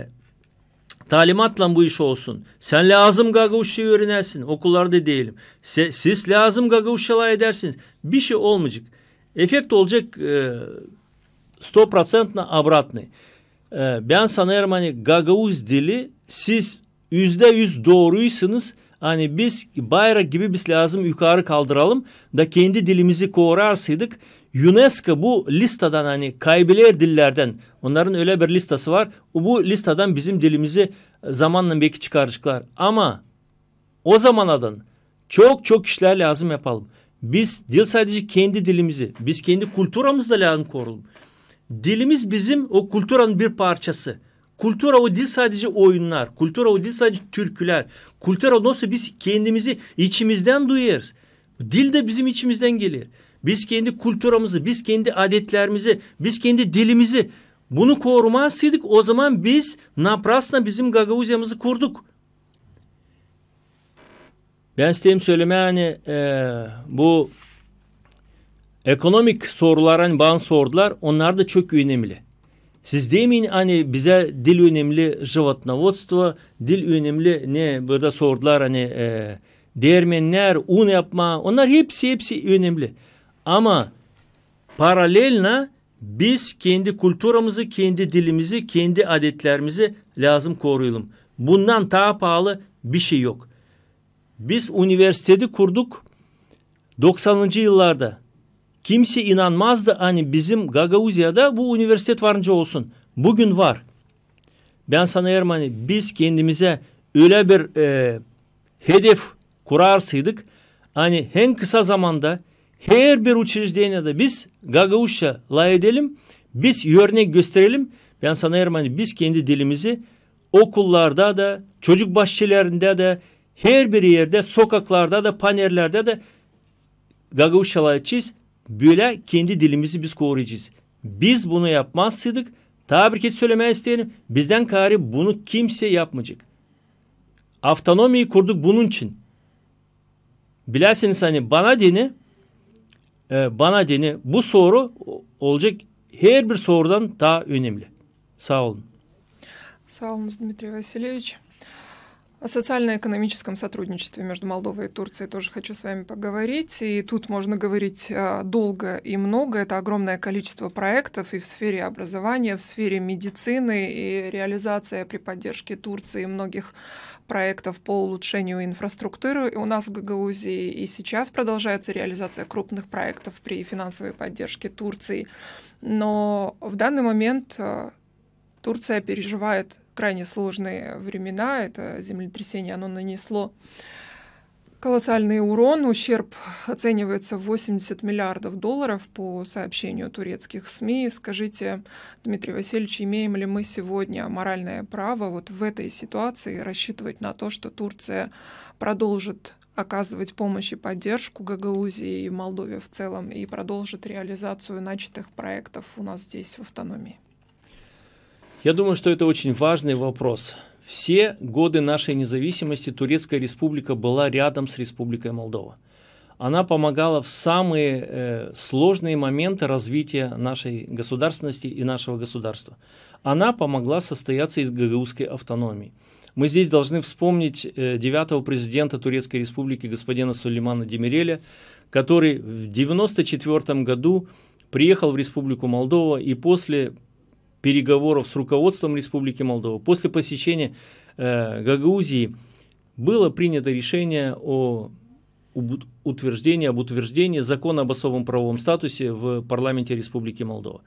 S2: talimatla bu iş olsun. Sen lazım gagavuşçayı öğrenersin. Okullarda değilim. Se, siz lazım gagavuşçalar edersiniz. Bir şey olmayacak. Efekt olacak e, 100% обратный. E, ben sanıyorum hani gagavuz dili siz yüzde yüz doğruysanız hani biz bayrak gibi biz lazım yukarı kaldıralım da kendi dilimizi korarsaydık. UNESCO bu listadan hani kaybiler dillerden onların öyle bir listası var. Bu listadan bizim dilimizi zamanla belki çıkaracaklar. Ama o zaman adın çok çok işler lazım yapalım. Biz dil sadece kendi dilimizi, biz kendi kulturamızla lazım koruyalım. Dilimiz bizim o kulturanın bir parçası. Kultura o dil sadece oyunlar, kultura o dil sadece türküler. Kultura nasıl biz kendimizi içimizden duyarız. Dil de bizim içimizden gelir. Biz kendi kulturamızı, biz kendi adetlerimizi, biz kendi dilimizi bunu korumazsaydık o zaman biz naprasna bizim gagavuzyamızı kurduk. Ben isteyim söyleme yani e, bu ekonomik sorulara hani bana sordular. Onlar da çok önemli. Siz demeyin hani bize dil önemli животноводство, dil önemli ne burada sordular hani e, değirmenler, un yapma onlar hepsi hepsi önemli. Ama paralelna biz kendi kulturamızı, kendi dilimizi, kendi adetlerimizi lazım koruyalım. Bundan daha pahalı bir şey yok. Biz üniversitede kurduk 90'lı yıllarda. Kimse inanmazdı hani bizim Gagauzya'da bu üniversite varınca olsun. Bugün var. Ben sana Ermani biz kendimize öyle bir e, hedef kurarsaydık hani en kısa zamanda her bir uçuruşdayına da biz gagavuşça la edelim. Biz örnek gösterelim. Ben sana Ermani biz kendi dilimizi okullarda da çocuk bahçelerinde de her bir yerde sokaklarda da panerlerde de gagavuşça la edeceğiz. Böyle kendi dilimizi biz koruyacağız. Biz bunu yapmazsaydık tabir ki söylemeye isteyelim. Bizden kari bunu kimse yapmayacak. Avtonomiyi kurduk bunun için. Bilersiniz hani bana dini e, bana deni bu soru olacak her bir sorudan daha önemli. Sağ olun.
S1: Sağ olun Дмитрий Васильевич. О социально-экономическом сотрудничестве между Молдовой и Турцией тоже хочу с вами поговорить. И тут можно говорить э, долго и много. Это огромное количество проектов и в сфере образования, в сфере медицины, и реализация при поддержке Турции многих проектов по улучшению инфраструктуры у нас в Гагаузии, и сейчас продолжается реализация крупных проектов при финансовой поддержке Турции. Но в данный момент э, Турция переживает крайне сложные времена, это землетрясение оно нанесло Колоссальный урон, ущерб оценивается в 80 миллиардов долларов по сообщению турецких СМИ. Скажите, Дмитрий Васильевич, имеем ли мы сегодня моральное право вот в этой ситуации рассчитывать на то, что Турция продолжит оказывать помощь и поддержку Гагаузии и Молдове в целом и продолжит реализацию начатых проектов у нас здесь в автономии?
S2: Я думаю, что это очень важный вопрос. Все годы нашей независимости Турецкая республика была рядом с Республикой Молдова. Она помогала в самые э, сложные моменты развития нашей государственности и нашего государства. Она помогла состояться из гагаузской автономии. Мы здесь должны вспомнить э, девятого президента Турецкой республики господина Сулеймана Демиреля, который в 1994 году приехал в Республику Молдова и после переговоров с руководством Республики Молдова, после посещения э, Гагаузии было принято решение о утверждении, об утверждении закона об особом правовом статусе в парламенте Республики Молдова.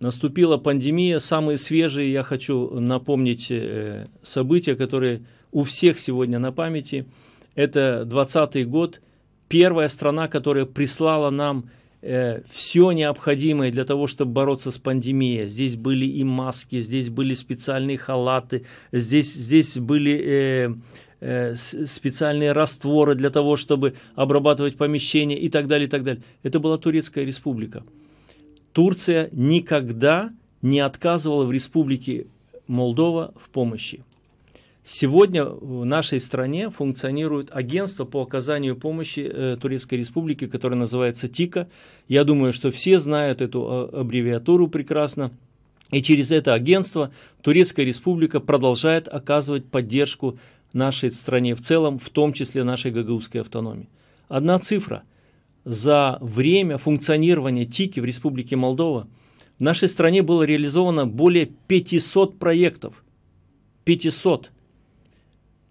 S2: Наступила пандемия, самые свежие, я хочу напомнить э, события, которые у всех сегодня на памяти. Это 2020 год, первая страна, которая прислала нам Э, все необходимое для того, чтобы бороться с пандемией. Здесь были и маски, здесь были специальные халаты, здесь, здесь были э, э, специальные растворы для того, чтобы обрабатывать помещения и так далее, и так далее. Это была Турецкая республика. Турция никогда не отказывала в республике Молдова в помощи. Сегодня в нашей стране функционирует агентство по оказанию помощи э, Турецкой Республике, которое называется ТИКа. Я думаю, что все знают эту а, аббревиатуру прекрасно. И через это агентство Турецкая Республика продолжает оказывать поддержку нашей стране в целом, в том числе нашей гагаузской автономии. Одна цифра. За время функционирования ТИКи в Республике Молдова в нашей стране было реализовано более 500 проектов. 500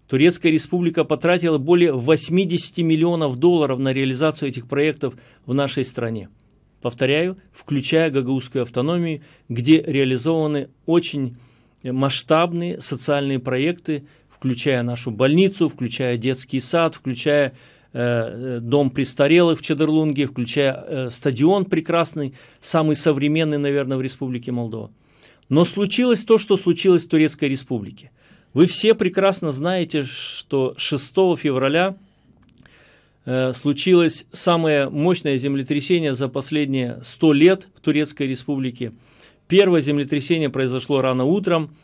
S2: Турецкая республика потратила более 80 миллионов долларов на реализацию этих проектов в нашей стране. Повторяю, включая гагаузскую автономию, где реализованы очень масштабные социальные проекты, включая нашу больницу, включая детский сад, включая э, э дом престарелых в Чедерлунге, включая э, стадион прекрасный, самый современный, наверное, в Республике Молдова. Но случилось то, что случилось в Турецкой Республике – вы все прекрасно знаете, что 6 февраля э, случилось самое мощное землетрясение за последние 100 лет в Турецкой республике. Первое землетрясение произошло рано утром,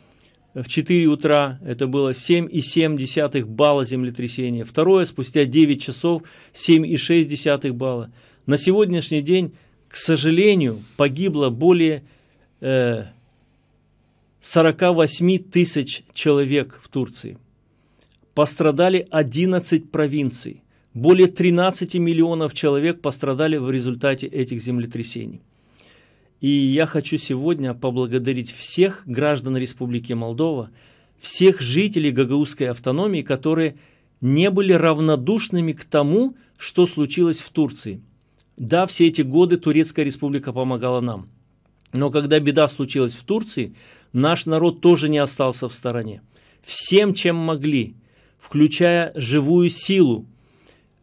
S2: в 4 утра, это было 7,7 балла землетрясения. Второе, спустя 9 часов, 7,6 балла. На сегодняшний день, к сожалению, погибло более э, 48 тысяч человек в Турции. Пострадали 11 провинций. Более 13 миллионов человек пострадали в результате этих землетрясений. И я хочу сегодня поблагодарить всех граждан Республики Молдова, всех жителей Гагаузской автономии, которые не были равнодушными к тому, что случилось в Турции. Да, все эти годы Турецкая Республика помогала нам. Но когда беда случилась в Турции – наш народ тоже не остался в стороне. Всем, чем могли, включая живую силу,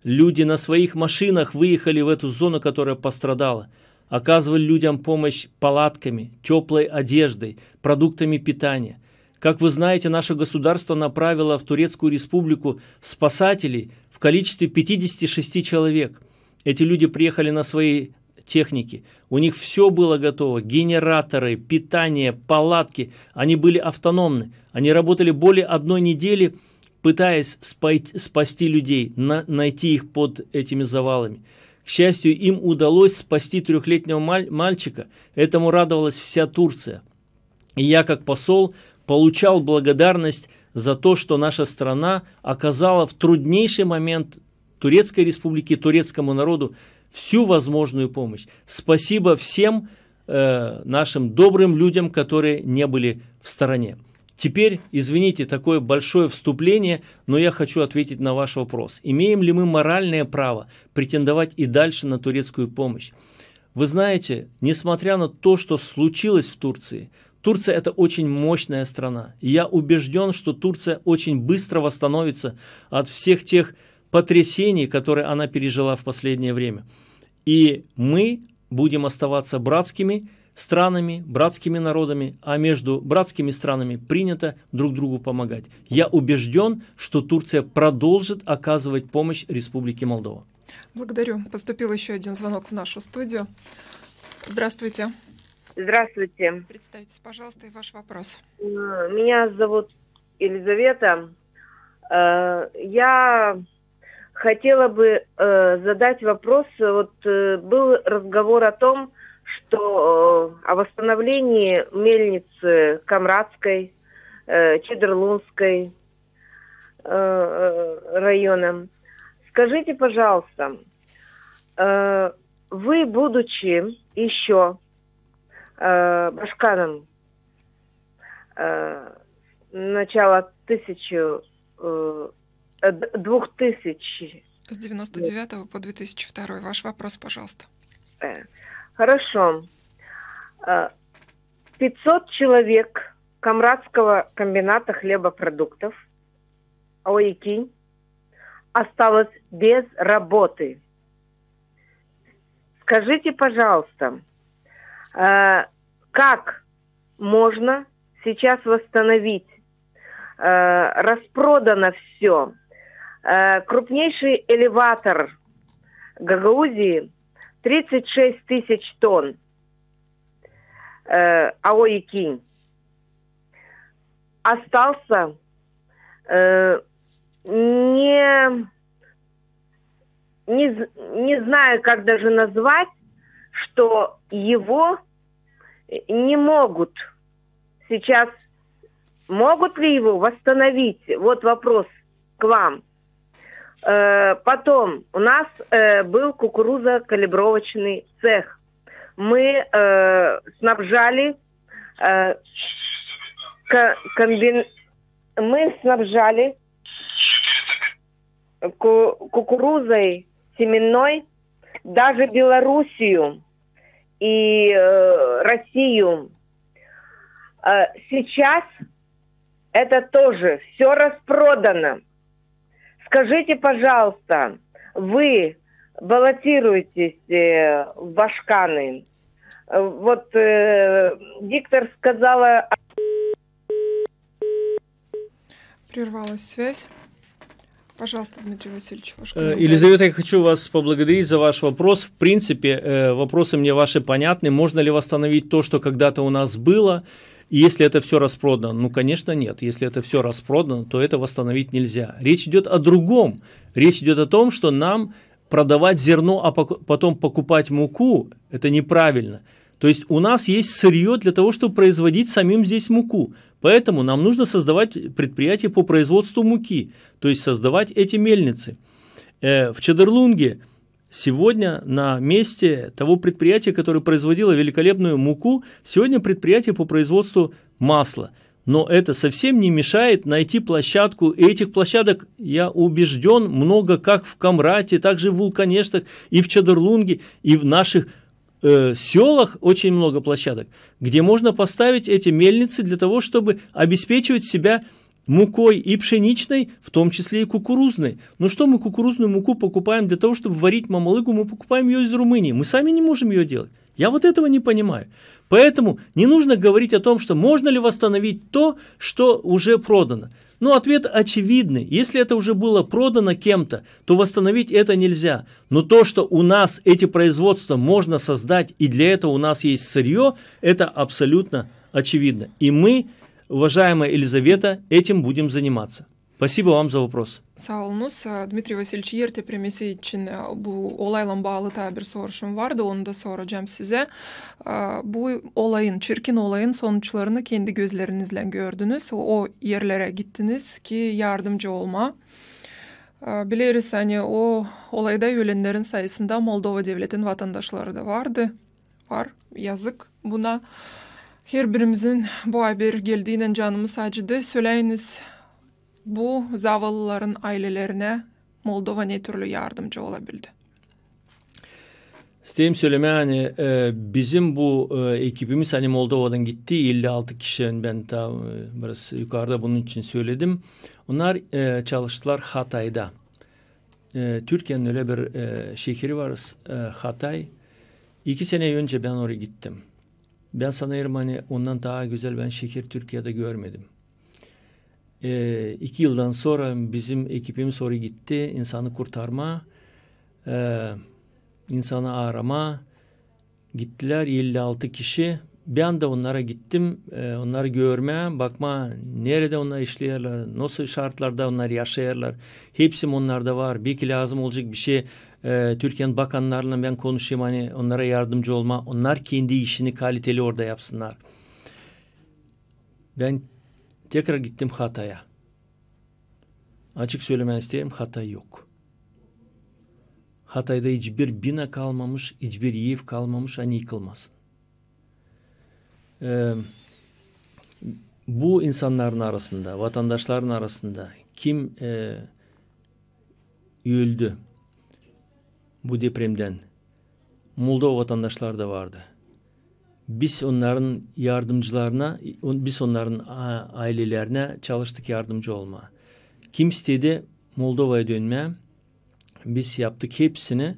S2: люди на своих машинах выехали в эту зону, которая пострадала, оказывали людям помощь палатками, теплой одеждой, продуктами питания. Как вы знаете, наше государство направило в Турецкую республику спасателей в количестве 56 человек. Эти люди приехали на своей техники. У них все было готово. Генераторы, питание, палатки. Они были автономны. Они работали более одной недели, пытаясь спать, спасти людей, на, найти их под этими завалами. К счастью, им удалось спасти трехлетнего маль мальчика. Этому радовалась вся Турция. И я, как посол, получал благодарность за то, что наша страна оказала в труднейший момент Турецкой Республики турецкому народу всю возможную помощь. Спасибо всем э, нашим добрым людям, которые не были в стороне. Теперь, извините, такое большое вступление, но я хочу ответить на ваш вопрос. Имеем ли мы моральное право претендовать и дальше на турецкую помощь? Вы знаете, несмотря на то, что случилось в Турции, Турция – это очень мощная страна. И я убежден, что Турция очень быстро восстановится от всех тех потрясений, которые она пережила в последнее время. И мы будем оставаться братскими странами, братскими народами, а между братскими странами принято друг другу помогать. Я убежден, что Турция продолжит оказывать помощь Республике Молдова.
S1: Благодарю. Поступил еще один звонок в нашу студию. Здравствуйте.
S6: Здравствуйте.
S1: Представьтесь, пожалуйста, и ваш вопрос.
S6: Э, меня зовут Елизавета. Э, я хотела бы э, задать вопрос. Э, вот э, был разговор о том, что э, о восстановлении мельницы Камрадской, э, Чедерлунской э, э района. Скажите, пожалуйста, э, вы, будучи еще э, башканом э, начала тысячу э, 2000. С 99 по
S1: 2002.
S6: Ваш вопрос, пожалуйста. Э, хорошо. 500 э, человек Камрадского комбината хлебопродуктов ОИКИ осталось без работы. Скажите, пожалуйста, э, как можно сейчас восстановить? Распродано все – Э, крупнейший элеватор Гагаузии 36 тысяч тонн э, остался э, не, не, не знаю, как даже назвать, что его не могут сейчас, могут ли его восстановить? Вот вопрос к вам – Э, потом у нас э, был кукурузо-калибровочный цех. Мы э, снабжали комбин... мы снабжали кукурузой семенной даже Белоруссию и Россию. сейчас это тоже все распродано. Скажите, пожалуйста, вы баллотируетесь э, в Башканы. Э, вот э, диктор сказала... А
S1: Прервалась связь. Пожалуйста, Дмитрий Васильевич. Ваш э, Елизавета,
S2: я хочу вас поблагодарить за ваш вопрос. В принципе, вопросы мне ваши понятны. Можно ли восстановить то, что когда-то у нас было? И если это все распродано, ну, конечно, нет. Если это все распродано, то это восстановить нельзя. Речь идет о другом. Речь идет о том, что нам продавать зерно, а потом покупать муку, это неправильно. То есть у нас есть сырье для того, чтобы производить самим здесь муку. Поэтому нам нужно создавать предприятие по производству муки, то есть создавать эти мельницы. Э, в Чедерлунге сегодня на месте того предприятия, которое производило великолепную муку, сегодня предприятие по производству масла. Но это совсем не мешает найти площадку. И этих площадок, я убежден, много как в Камрате, так также в Вулканештах, и в Чадырлунге, и в наших э, селах очень много площадок, где можно поставить эти мельницы для того, чтобы обеспечивать себя – мукой и пшеничной, в том числе и кукурузной. Но что мы кукурузную муку покупаем для того, чтобы варить мамалыгу, мы покупаем ее из Румынии. Мы сами не можем ее делать. Я вот этого не понимаю. Поэтому не нужно говорить о том, что можно ли восстановить то, что уже продано. Ну, ответ очевидный. Если это уже было продано кем-то, то восстановить это нельзя. Но то, что у нас эти производства можно создать, и для этого у нас есть сырье, это абсолютно очевидно. И мы уважаемая Елизавета, этим будем заниматься. Спасибо вам за вопрос.
S1: Сау олнус, Дмитрий Васильевич, ерте премиси için bu olayla bağlı tabir soruşum vardı. Onu da soracağım size. Bu olayın, çirkin olayın sonuçlarını kendi gözlerinizle gördünüz. O yerlere gittiniz ki yardımcı olma. Biliriz hani o olayda ölenlerin sayısında Moldova devletin vatandaşları da vardı. Var, yazık buna. Her birimizin bu haber geldiğinden canımız acıdı. Söyleyiniz bu zavallıların ailelerine Moldova ne türlü yardımcı olabildi?
S2: İsteyim söyleme yani e, bizim bu e, ekibimiz hani Moldova'dan gittiği 56 kişi ben tam e, biraz yukarıda bunun için söyledim. Onlar e, çalıştılar Hatay'da. E, Türkiye'nin öyle bir e, şehri var e, Hatay. İki sene önce ben oraya gittim. Ben sanıyorum hani ondan daha güzel ben şeker Türkiye'de görmedim. E, iki yıldan sonra bizim ekibimiz oraya gitti. insanı kurtarma, e, insanı arama. Gittiler 56 kişi. Bir anda onlara gittim. E, onları görme, bakma nerede onlar işliyorlar, nasıl şartlarda onlar yaşayarlar. Hepsi onlarda var. Bir ki lazım olacak bir şey e, Türkiye'nin bakanlarla ben konuşayım hani onlara yardımcı olma. Onlar kendi işini kaliteli orada yapsınlar. Ben tekrar gittim Hatay'a. Açık söylemen isteyeyim Hatay yok. Hatay'da hiçbir bina kalmamış, hiçbir yiv kalmamış hani yıkılmasın. Ee, bu insanların arasında, vatandaşların arasında kim e, üyüldü, bu depremden Moldova vatandaşları da vardı. Biz onların yardımcılarına, biz onların ailelerine çalıştık yardımcı olma. Kim istedi Moldova'ya dönme, biz yaptık hepsini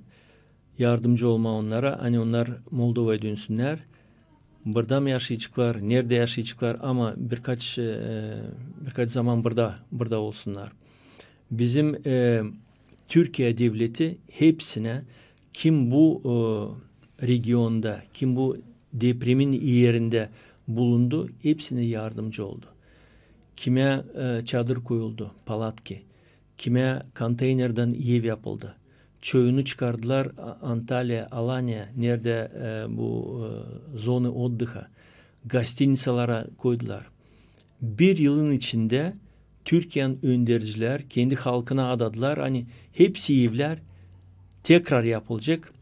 S2: yardımcı olma onlara. Hani onlar Moldova'ya dönsünler. Burada mı yaşayacaklar, nerede yaşayacaklar ama birkaç e, birkaç zaman burada burada olsunlar. Bizim e, Türkiye devleti hepsine kim bu e, regionda, kim bu depremin yerinde bulundu, hepsine yardımcı oldu. Kime e, çadır koyuldu, palatki. Kime konteynerden ev yapıldı. Çoğunu çıkardılar Antalya, Alanya, nerede e, bu e, zonu oddıha. Gastinisalara koydular. Bir yılın içinde Türkiye'nin öndericiler kendi halkına adadılar. Hani Hepsi ivler tekrar yapılacak.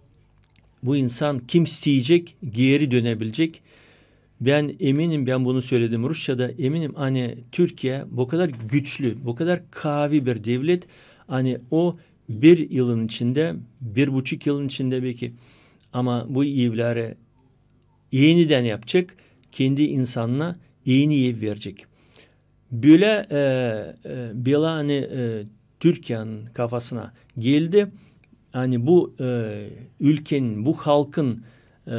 S2: Bu insan kim isteyecek geri dönebilecek. Ben eminim ben bunu söyledim Rusya'da eminim hani Türkiye bu kadar güçlü bu kadar kavi bir devlet hani o bir yılın içinde bir buçuk yılın içinde belki ama bu iyivleri yeniden yapacak kendi insanına yeni ev verecek. Böyle e, e, böyle hani e, Türkiye'nin kafasına geldi. Hani bu e, ülkenin, bu halkın e,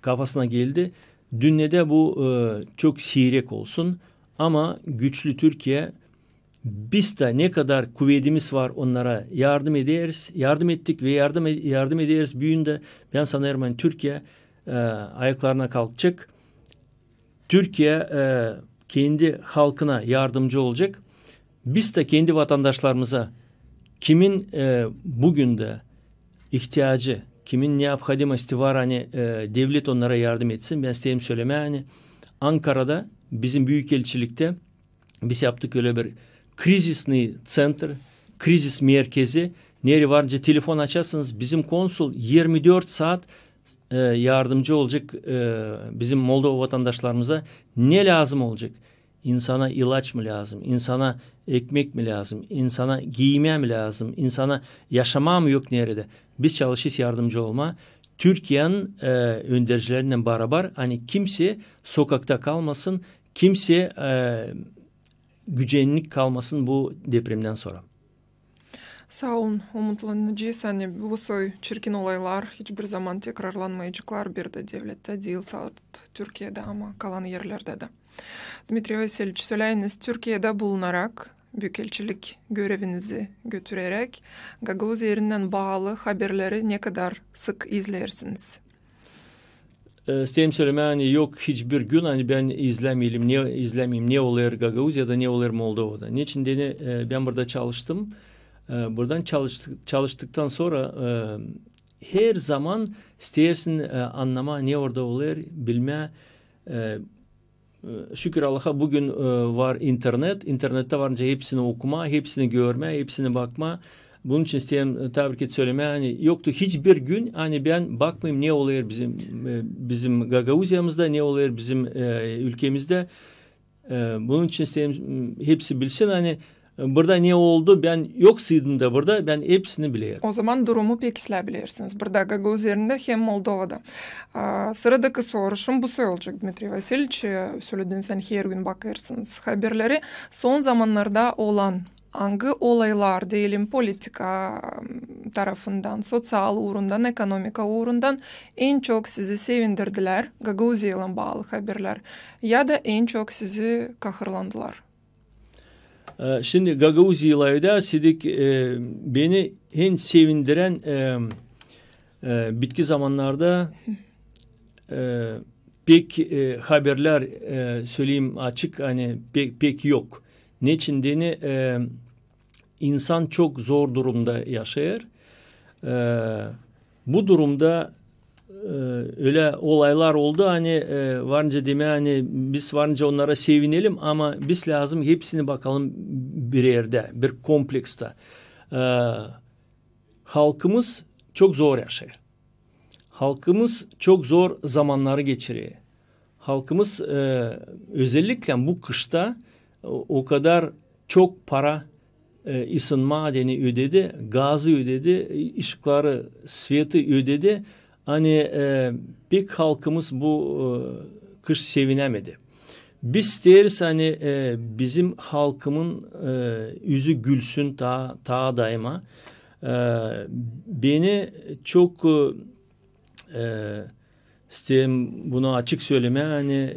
S2: kafasına geldi. Dünyada bu e, çok sirek olsun ama güçlü Türkiye biz de ne kadar kuvvetimiz var onlara yardım ederiz. Yardım ettik ve yardım e, yardım ederiz. Büyün de ben sanırım yani Türkiye e, ayaklarına kalkacak. Türkiye e, kendi halkına yardımcı olacak. Biz de kendi vatandaşlarımıza kimin e, bugün de ihtiyacı, kimin ne yapkadimasti var hani e, devlet onlara yardım etsin. Ben isteyim söyleme hani Ankara'da bizim büyükelçilikte biz yaptık öyle bir krizisni center, krizis merkezi. nere varınca telefon açarsınız. Bizim konsul 24 saat e, yardımcı olacak e, bizim Moldova vatandaşlarımıza ne lazım olacak? İnsana ilaç mı lazım, İnsana ekmek mi lazım, İnsana giyime mi lazım, İnsana yaşama mı yok nerede? Biz çalışış yardımcı olma. Türkiye'nin e, öndercilerinden beraber hani kimse sokakta kalmasın, kimse e, gücenlik kalmasın bu depremden sonra.
S1: Sağ olun, umutlanıcıyız. Hani bu soy çirkin olaylar hiçbir zaman tekrarlanmayacaklar bir de devlette değil, sadece Türkiye'de ama kalan yerlerde de. Dmitri Vasiliç Söleynis Türkiye'de bulunarak büyükelçilik görevinizi götürerek Gaga yerinden bağlı haberleri ne kadar sık izlersiniz?
S2: Ee, İsteyim söyleme hani yok hiçbir gün hani ben izlemeyelim, ne izlemeyeyim, ne olur Gagavuzya'da, ne oluyor Moldova'da. Niçin diye ben burada çalıştım. E, buradan çalıştık, çalıştıktan sonra e, her zaman istersin e, anlama ne orada oluyor bilme ee, şükür Allah'a bugün e, var internet. İnternette varınca hepsini okuma, hepsini görme, hepsini bakma. Bunun için isteyen e, tebrik et söyleme yani yoktu hiçbir gün hani ben bakmayayım ne oluyor bizim e, bizim Gagavuzya'mızda ne oluyor bizim ülkemizde. bunun için isteyen hepsi bilsin hani burada niye oldu ben yoksaydım da burada ben hepsini biliyorum.
S1: O zaman durumu pekiştirebilirsiniz. Burada Gaga üzerinde hem Moldova'da. Ee, sıradaki soruşum bu soru olacak Dmitri Vasilic. Söylediğin sen her gün bakırsınız haberleri. Son zamanlarda olan hangi olaylar diyelim politika tarafından, sosyal uğrundan, ekonomika uğrundan en çok sizi sevindirdiler, Gagauzi ile bağlı haberler ya da en çok sizi kahırlandılar?
S2: E, şimdi Gagauzya'yla Sidik e, beni en sevindiren e, e, bitki zamanlarda e, pek e, haberler e, söyleyeyim açık hani pek, pek yok. Ne için dini e, insan çok zor durumda yaşar. E, bu durumda ee, öyle olaylar oldu hani e, varınca deme hani biz varınca onlara sevinelim ama biz lazım hepsini bakalım bir yerde bir komplekste ee, halkımız çok zor yaşıyor halkımız çok zor zamanları geçiriyor halkımız e, özellikle bu kışta o, kadar çok para e, ısınma madeni ödedi gazı ödedi ışıkları sveti ödedi Hani e, bir halkımız bu e, kış sevinemedi. Biz deriz hani e, bizim halkımın e, yüzü gülsün ta, ta daima. E, beni çok e, isteyim e, bunu açık söyleme hani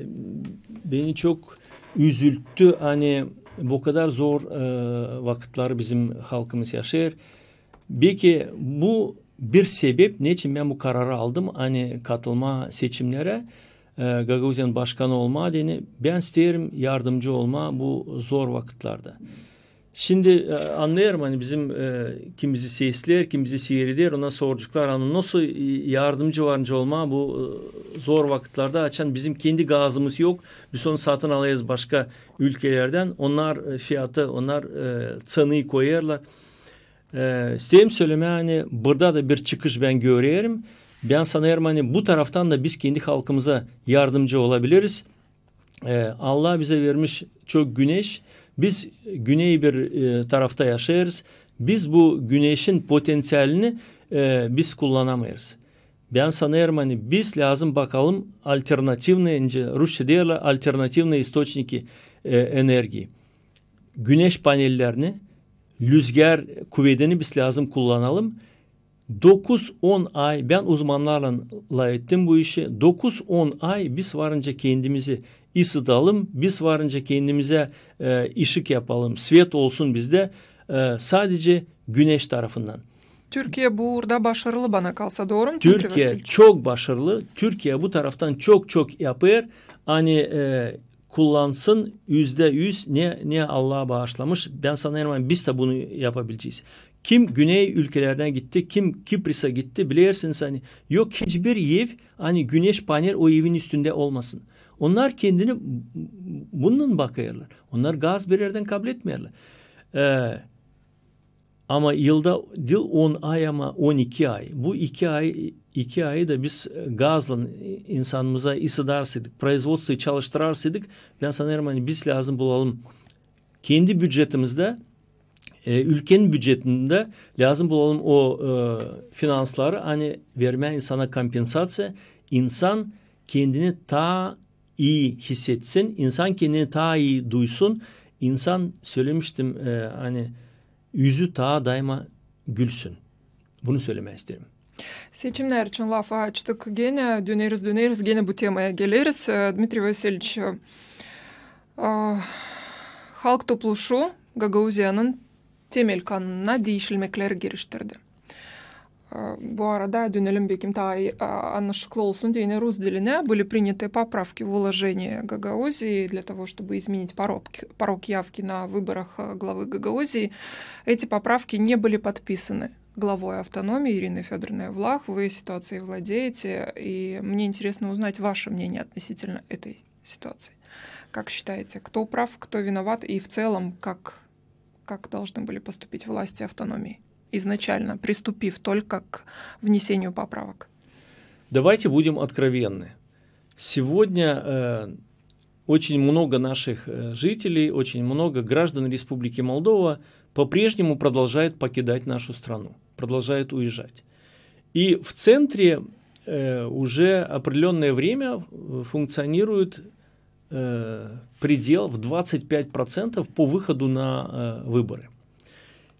S2: beni çok üzülttü hani bu kadar zor e, vakitler bizim halkımız yaşar. Bir ki bu bir sebep ne için ben bu kararı aldım hani katılma seçimlere e, Gagauzian başkanı olma deni ben isterim yardımcı olma bu zor vakitlerde Şimdi e, anlayarım hani bizim e, kimimizi seyisler, kimimizi seyirler ona sorucuklar hani nasıl e, yardımcı varınca olma bu e, zor vakitlerde açan bizim kendi gazımız yok. Biz onu satın alayız başka ülkelerden. Onlar e, fiyatı, onlar e, cenayı koyarlar e, ee, isteyim söyleme yani burada da bir çıkış ben görüyorum. Ben sanıyorum hani bu taraftan da biz kendi halkımıza yardımcı olabiliriz. E, Allah bize vermiş çok güneş. Biz güney bir e, tarafta yaşayırız. Biz bu güneşin potansiyelini e, biz kullanamayız. Ben sanıyorum hani biz lazım bakalım alternatifne, Rusça diyorlar alternatifne источники e, enerji. Güneş panellerini rüzgar kuvvetini biz lazım kullanalım. 9-10 ay ben uzmanlarla ettim bu işi. 9-10 ay biz varınca kendimizi ısıtalım. Biz varınca kendimize e, ışık yapalım. Svet olsun bizde. E, sadece güneş tarafından.
S1: Türkiye burada başarılı bana kalsa doğru mu? Türkiye
S2: çok başarılı. Türkiye bu taraftan çok çok yapıyor. Hani e, kullansın yüzde yüz niye, niye Allah'a bağışlamış ben sana inanmıyorum biz de bunu yapabileceğiz. Kim güney ülkelerden gitti kim Kıbrıs'a gitti bilirsiniz hani yok hiçbir ev hani güneş panel o evin üstünde olmasın. Onlar kendini bundan bakıyorlar. Onlar gaz bir yerden kabul etmiyorlar. Ee, ama yılda dil 10 ay ama 12 ay. Bu iki ay iki ayı da biz e, gazla insanımıza isidarsaydık, производствоyu çalıştırarsaydık ben sanırım hani biz lazım bulalım. Kendi bütçemizde e, ülkenin bütçesinde lazım bulalım o e, finansları hani verme insana kompensasyon insan kendini ta iyi hissetsin, insan kendini ta iyi duysun. İnsan söylemiştim e, hani yüzü ta daima gülsün. Bunu söylemek isterim.
S1: Seçimler için lafı açtık. Gene döneriz döneriz gene bu temaya geliriz. E, Dmitri Vasiliç, uh, halk topluluğu Gagauzya'nın temel kanununa değişilmekleri giriştirdi. bu arada dönelim Begim Tay Анна Шкло Усундейна Рузделина были приняты поправки в уложении Гагаузии для того, чтобы изменить порог, порог явки на выборах э, главы Гагаузии. Эти поправки не были подписаны главой автономии Ирины Федоровны Влах. Вы ситуацией владеете, и мне интересно узнать ваше мнение относительно этой ситуации. Как считаете, кто прав, кто виноват, и в целом, как, как должны были поступить власти автономии? изначально, приступив только к внесению поправок.
S2: Давайте будем откровенны. Сегодня э, очень много наших э, жителей, очень много граждан Республики Молдова по-прежнему продолжает покидать нашу страну, продолжает уезжать. И в центре э, уже определенное время функционирует э, предел в 25% по выходу на э, выборы.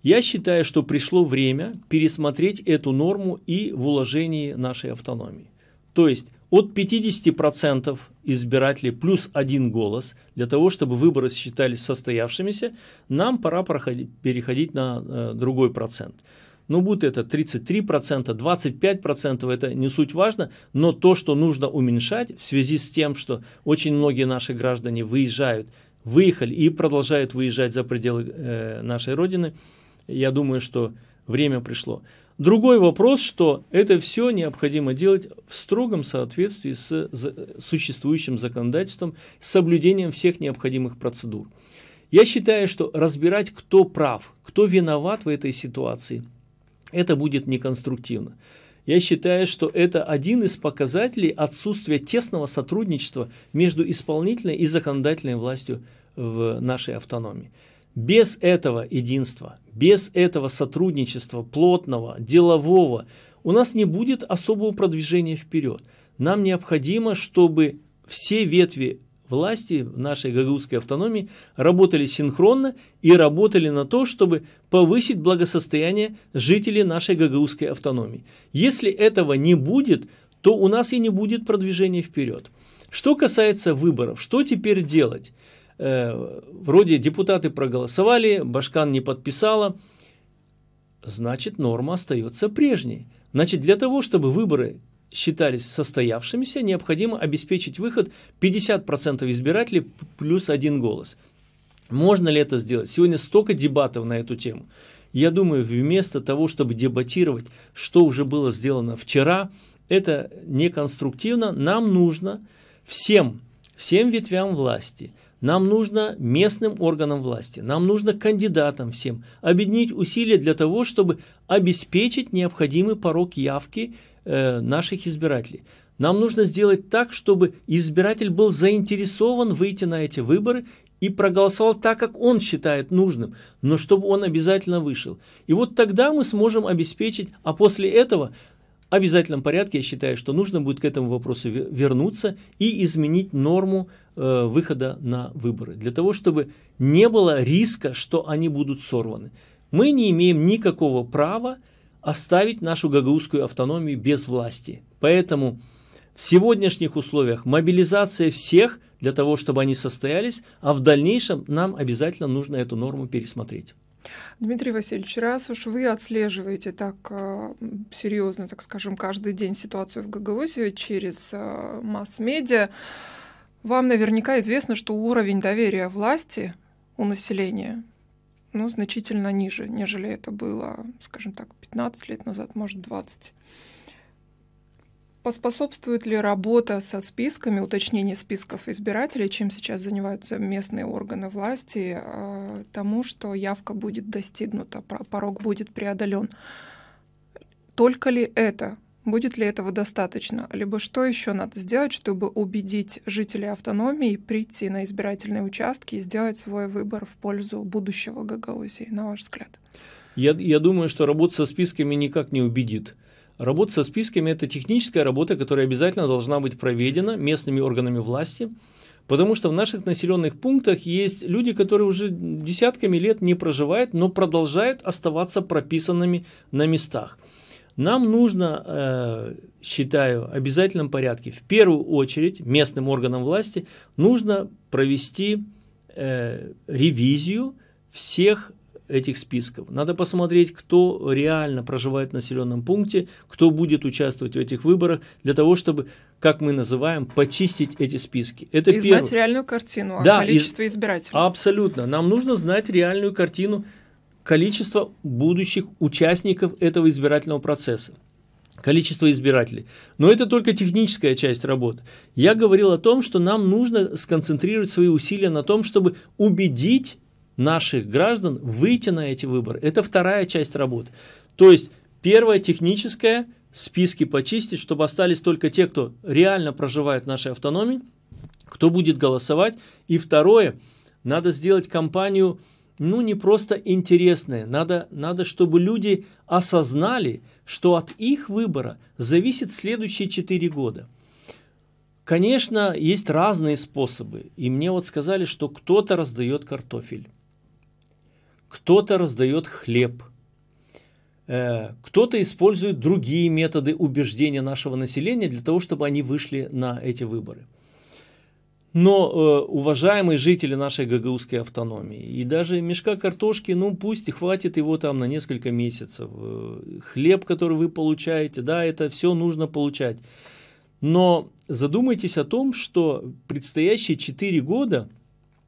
S2: Я считаю, что пришло время пересмотреть эту норму и в уложении нашей автономии. То есть от 50% избирателей плюс один голос, для того, чтобы выборы считались состоявшимися, нам пора проходить, переходить на э, другой процент. Ну, будет это 33%, 25%, это не суть важно, но то, что нужно уменьшать в связи с тем, что очень многие наши граждане выезжают, выехали и продолжают выезжать за пределы э, нашей Родины – я думаю, что время пришло. Другой вопрос, что это все необходимо делать в строгом соответствии с существующим законодательством, с соблюдением всех необходимых процедур. Я считаю, что разбирать, кто прав, кто виноват в этой ситуации, это будет неконструктивно. Я считаю, что это один из показателей отсутствия тесного сотрудничества между исполнительной и законодательной властью в нашей автономии. Без этого единства, без этого сотрудничества плотного, делового, у нас не будет особого продвижения вперед. Нам необходимо, чтобы все ветви власти в нашей гагаузской автономии работали синхронно и работали на то, чтобы повысить благосостояние жителей нашей гагаузской автономии. Если этого не будет, то у нас и не будет продвижения вперед. Что касается выборов, что теперь делать? Э, вроде депутаты проголосовали, Башкан не подписала, значит норма остается прежней. Значит, для того, чтобы выборы считались состоявшимися, необходимо обеспечить выход 50% избирателей плюс один голос. Можно ли это сделать? Сегодня столько дебатов на эту тему. Я думаю, вместо того, чтобы дебатировать, что уже было сделано вчера, это неконструктивно, нам нужно всем, всем ветвям власти – нам нужно местным органам власти, нам нужно кандидатам всем объединить усилия для того, чтобы обеспечить необходимый порог явки э, наших избирателей. Нам нужно сделать так, чтобы избиратель был заинтересован выйти на эти выборы и проголосовал так, как он считает нужным, но чтобы он обязательно вышел. И вот тогда мы сможем обеспечить, а после этого обязательном порядке, я считаю, что нужно будет к этому вопросу вернуться и изменить норму э, выхода на выборы, для того, чтобы не было риска, что они будут сорваны. Мы не имеем никакого права оставить нашу гагаузскую автономию без власти. Поэтому в сегодняшних условиях мобилизация всех для того, чтобы они состоялись, а в дальнейшем нам обязательно нужно эту норму пересмотреть.
S1: Дмитрий Васильевич, раз уж вы отслеживаете так э, серьезно, так скажем, каждый день ситуацию в ГГУСе через э, масс-медиа, вам наверняка известно, что уровень доверия власти у населения ну, значительно ниже, нежели это было, скажем так, 15 лет назад, может, 20. Поспособствует ли работа со списками, уточнение списков избирателей, чем сейчас занимаются местные органы власти, э, тому, что явка будет достигнута, порог будет преодолен? Только ли это? Будет ли этого достаточно? Либо что еще надо сделать, чтобы убедить жителей автономии прийти на избирательные участки и сделать свой выбор в пользу будущего Гагаузии, на ваш взгляд?
S2: Я, я думаю, что работа со списками никак не убедит Работа со списками – это техническая работа, которая обязательно должна быть проведена местными органами власти, потому что в наших населенных пунктах есть люди, которые уже десятками лет не проживают, но продолжают оставаться прописанными на местах. Нам нужно, э, считаю, в обязательном порядке, в первую очередь местным органам власти нужно провести э, ревизию всех этих списков. Надо посмотреть, кто реально проживает в населенном пункте, кто будет участвовать в этих выборах, для того, чтобы, как мы называем, почистить эти списки. Это и первое. знать реальную картину да, о количестве из... избирателей. Абсолютно. Нам нужно знать реальную картину количества будущих участников этого избирательного процесса количество избирателей. Но это только техническая часть работы. Я говорил о том, что нам нужно сконцентрировать свои усилия на том, чтобы убедить наших граждан выйти на эти выборы. Это вторая часть работы. То есть первая техническая списки почистить, чтобы остались только те, кто реально проживает в нашей автономии, кто будет голосовать. И второе, надо сделать кампанию, ну, не просто интересная, надо, надо, чтобы люди осознали, что от их выбора зависит следующие 4 года. Конечно, есть разные способы, и мне вот сказали, что кто-то раздает картофель кто-то раздает хлеб, э, кто-то использует другие методы убеждения нашего населения для того, чтобы они вышли на эти выборы. Но, э, уважаемые жители нашей гагаузской автономии, и даже мешка картошки, ну пусть хватит его там на несколько месяцев. Э, хлеб, который вы получаете, да, это все нужно получать. Но задумайтесь о том, что предстоящие 4 года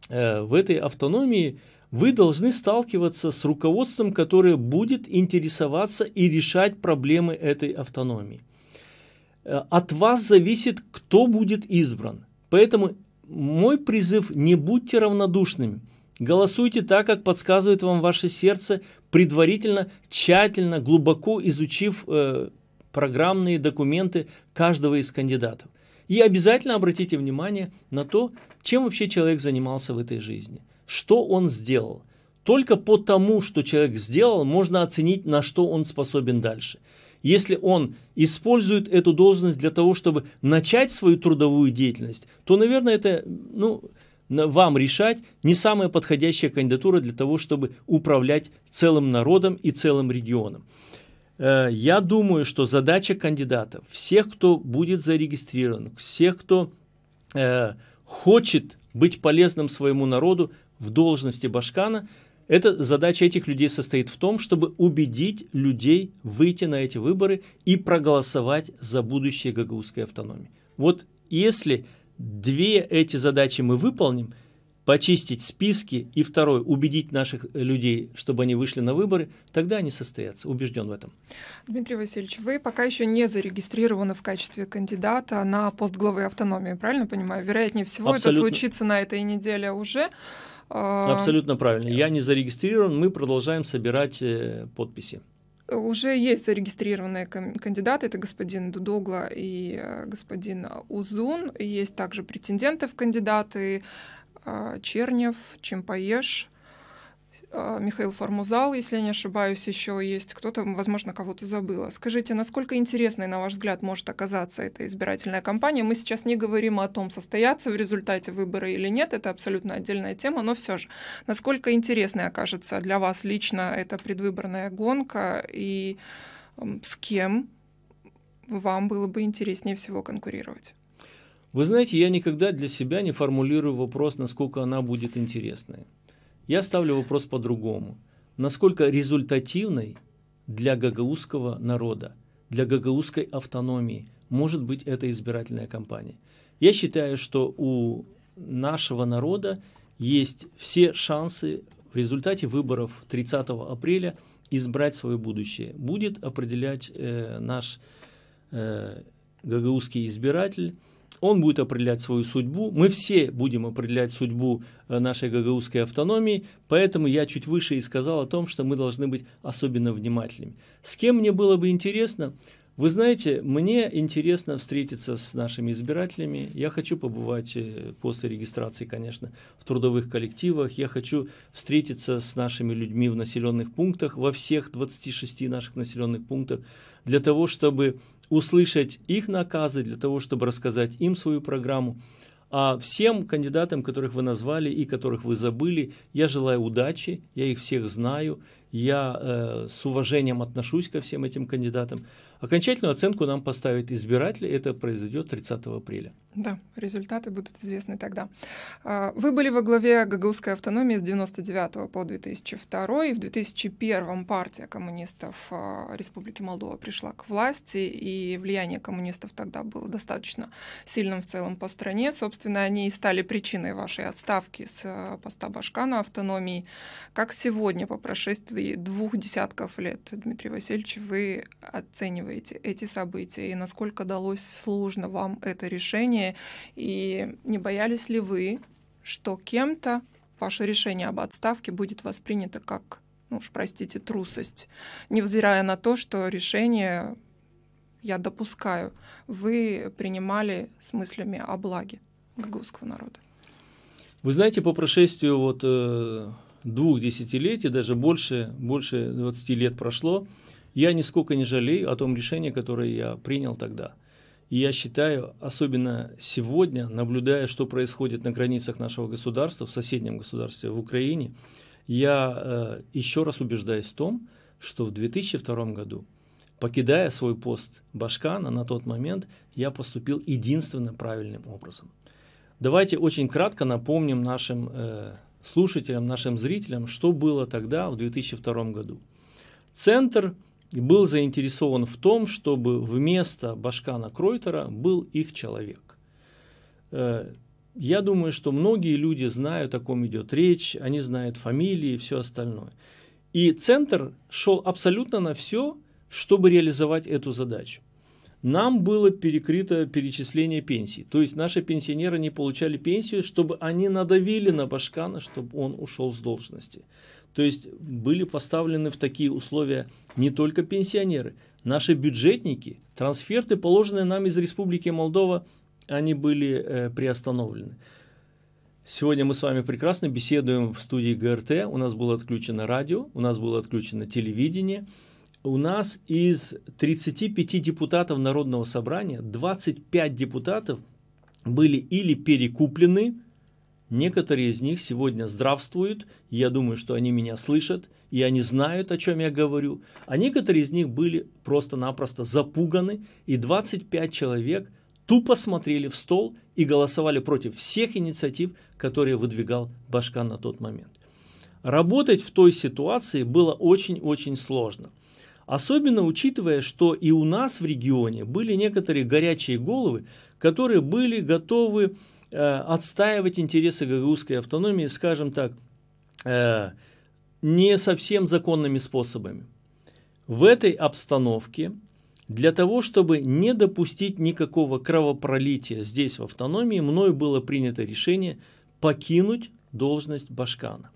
S2: в этой автономии – вы должны сталкиваться с руководством, которое будет интересоваться и решать проблемы этой автономии. Э, от вас зависит, кто будет избран. Поэтому мой призыв – не будьте равнодушными. Голосуйте так, как подсказывает вам ваше сердце, предварительно, тщательно, глубоко изучив э, программные документы каждого из кандидатов. И обязательно обратите внимание на то, чем вообще человек занимался в этой жизни – что он сделал. Только по тому, что человек сделал, можно оценить, на что он способен дальше. Если он использует эту должность для того, чтобы начать свою трудовую деятельность, то, наверное, это ну, вам решать не самая подходящая кандидатура для того, чтобы управлять целым народом и целым регионом. Э, я думаю, что задача кандидата всех, кто будет зарегистрирован, всех, кто э, хочет быть полезным своему народу, в должности Башкана, эта задача этих людей состоит в том, чтобы убедить людей выйти на эти выборы и проголосовать за будущее гагаузской автономии. Вот если две эти задачи мы выполним, почистить списки и второй, убедить наших людей, чтобы они вышли на выборы, тогда они состоятся, убежден в этом.
S1: Дмитрий Васильевич, вы пока еще не зарегистрированы в качестве кандидата на пост главы автономии, правильно понимаю? Вероятнее всего Абсолютно. это случится на этой неделе уже. А, Абсолютно
S2: правильно. Э, Я не зарегистрирован, мы продолжаем собирать э, подписи.
S1: Уже есть зарегистрированные кандидаты, это господин Дудогла и э, господин Узун. Есть также претенденты в кандидаты а, Чернев, Чемпоеш. А, Михаил Формузал, если я не ошибаюсь, еще есть кто-то, возможно, кого-то забыла. Скажите, насколько интересной, на ваш взгляд, может оказаться эта избирательная кампания? Мы сейчас не говорим о том, состоятся в результате выборы или нет, это абсолютно отдельная тема, но все же, насколько интересной окажется для вас лично эта предвыборная гонка и с кем вам было бы интереснее всего конкурировать?
S2: Вы знаете, я никогда для себя не формулирую вопрос, насколько она будет интересной. Я ставлю вопрос по-другому. Насколько результативной для гагаузского народа, для гагаузской автономии может быть эта избирательная кампания? Я считаю, что у нашего народа есть все шансы в результате выборов 30 апреля избрать свое будущее. Будет определять э, наш э, гагаузский избиратель, он будет определять свою судьбу. Мы все будем определять судьбу э, нашей гагаузской автономии, поэтому я чуть выше и сказал о том, что мы должны быть особенно внимательными. С кем мне было бы интересно? Вы знаете, мне интересно встретиться с нашими избирателями. Я хочу побывать э, после регистрации, конечно, в трудовых коллективах. Я хочу встретиться с нашими людьми в населенных пунктах, во всех 26 наших населенных пунктах, для того, чтобы услышать их наказы, для того, чтобы рассказать им свою программу. А всем кандидатам, которых вы назвали и которых вы забыли, я желаю удачи, я их всех знаю, я э, с уважением отношусь ко всем этим кандидатам. Окончательную оценку нам поставят избиратели. Это произойдет 30 апреля.
S1: Да, результаты будут известны тогда. А, вы были во главе Гагаузской автономии с 99 по 2002. И в 2001 партия коммунистов а, Республики Молдова пришла к власти, и влияние коммунистов тогда было достаточно сильным в целом по стране. Собственно, они и стали причиной вашей отставки с э, поста Башкана автономии. Как сегодня, по прошествии двух десятков лет, Дмитрий Васильевич, вы оцениваете эти события и насколько далось сложно вам это решение, и не боялись ли вы, что кем-то ваше решение об отставке будет воспринято как, ну уж простите, трусость, невзирая на то, что решение, я допускаю, вы принимали с мыслями о благе гагузского народа?
S2: Вы знаете, по прошествию вот э, двух десятилетий, даже больше, больше 20 лет прошло, я нисколько не жалею о том решении, которое я принял тогда. И я считаю, особенно сегодня, наблюдая, что происходит на границах нашего государства, в соседнем государстве, в Украине, я э, еще раз убеждаюсь в том, что в 2002 году, покидая свой пост Башкана на тот момент, я поступил единственно правильным образом. Давайте очень кратко напомним нашим э, слушателям, нашим зрителям, что было тогда, в 2002 году. Центр был заинтересован в том, чтобы вместо Башкана Кройтера был их человек. Э, я думаю, что многие люди знают, о ком идет речь, они знают фамилии и все остальное. И центр шел абсолютно на все, чтобы реализовать эту задачу нам было перекрыто перечисление пенсий. То есть наши пенсионеры не получали пенсию, чтобы они надавили на Башкана, чтобы он ушел с должности. То есть были поставлены в такие условия не только пенсионеры, наши бюджетники, трансферты, положенные нам из Республики Молдова, они были э, приостановлены. Сегодня мы с вами прекрасно беседуем в студии ГРТ. У нас было отключено радио, у нас было отключено телевидение у нас из 35 депутатов Народного собрания 25 депутатов были или перекуплены, некоторые из них сегодня здравствуют, я думаю, что они меня слышат, и они знают, о чем я говорю, а некоторые из них были просто-напросто запуганы, и 25 человек тупо смотрели в стол и голосовали против всех инициатив, которые выдвигал Башкан на тот момент. Работать в той ситуации было очень-очень сложно – Особенно учитывая, что и у нас в регионе были некоторые горячие головы, которые были готовы э, отстаивать интересы гагаузской автономии, скажем так, э, не совсем законными способами. В этой обстановке для того, чтобы не допустить никакого кровопролития здесь в автономии, мною было принято решение покинуть должность Башкана.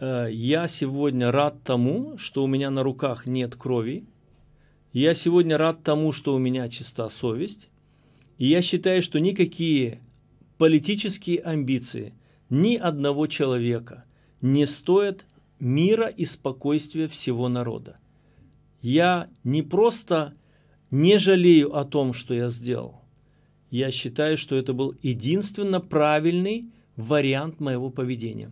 S2: Э, я сегодня рад тому, что у меня на руках нет крови. Я сегодня рад тому, что у меня чиста совесть. И я считаю, что никакие политические амбиции ни одного человека не стоят мира и спокойствия всего народа. Я не просто не жалею о том, что я сделал. Я считаю, что это был единственно правильный вариант моего поведения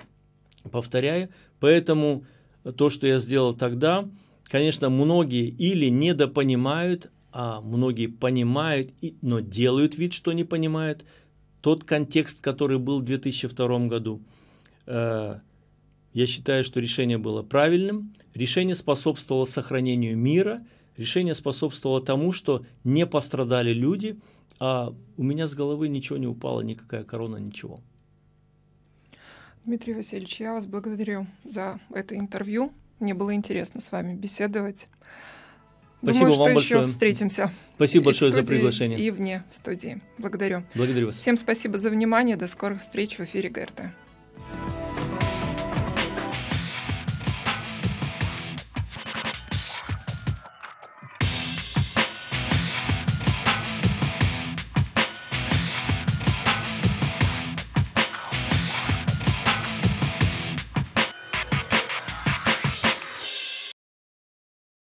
S2: повторяю. Поэтому то, что я сделал тогда, конечно, многие или недопонимают, а многие понимают, но делают вид, что не понимают тот контекст, который был в 2002 году. Э, я считаю, что решение было правильным. Решение способствовало сохранению мира. Решение способствовало тому, что не пострадали люди, а у меня с головы ничего не упало, никакая корона, ничего.
S1: Дмитрий Васильевич, я вас благодарю за это интервью. Мне было интересно с вами беседовать. Спасибо Думаю, вам что большое. еще встретимся. Спасибо и большое за приглашение. И вне студии. Благодарю. Благодарю вас. Всем спасибо за внимание. До скорых встреч в эфире ГРТ.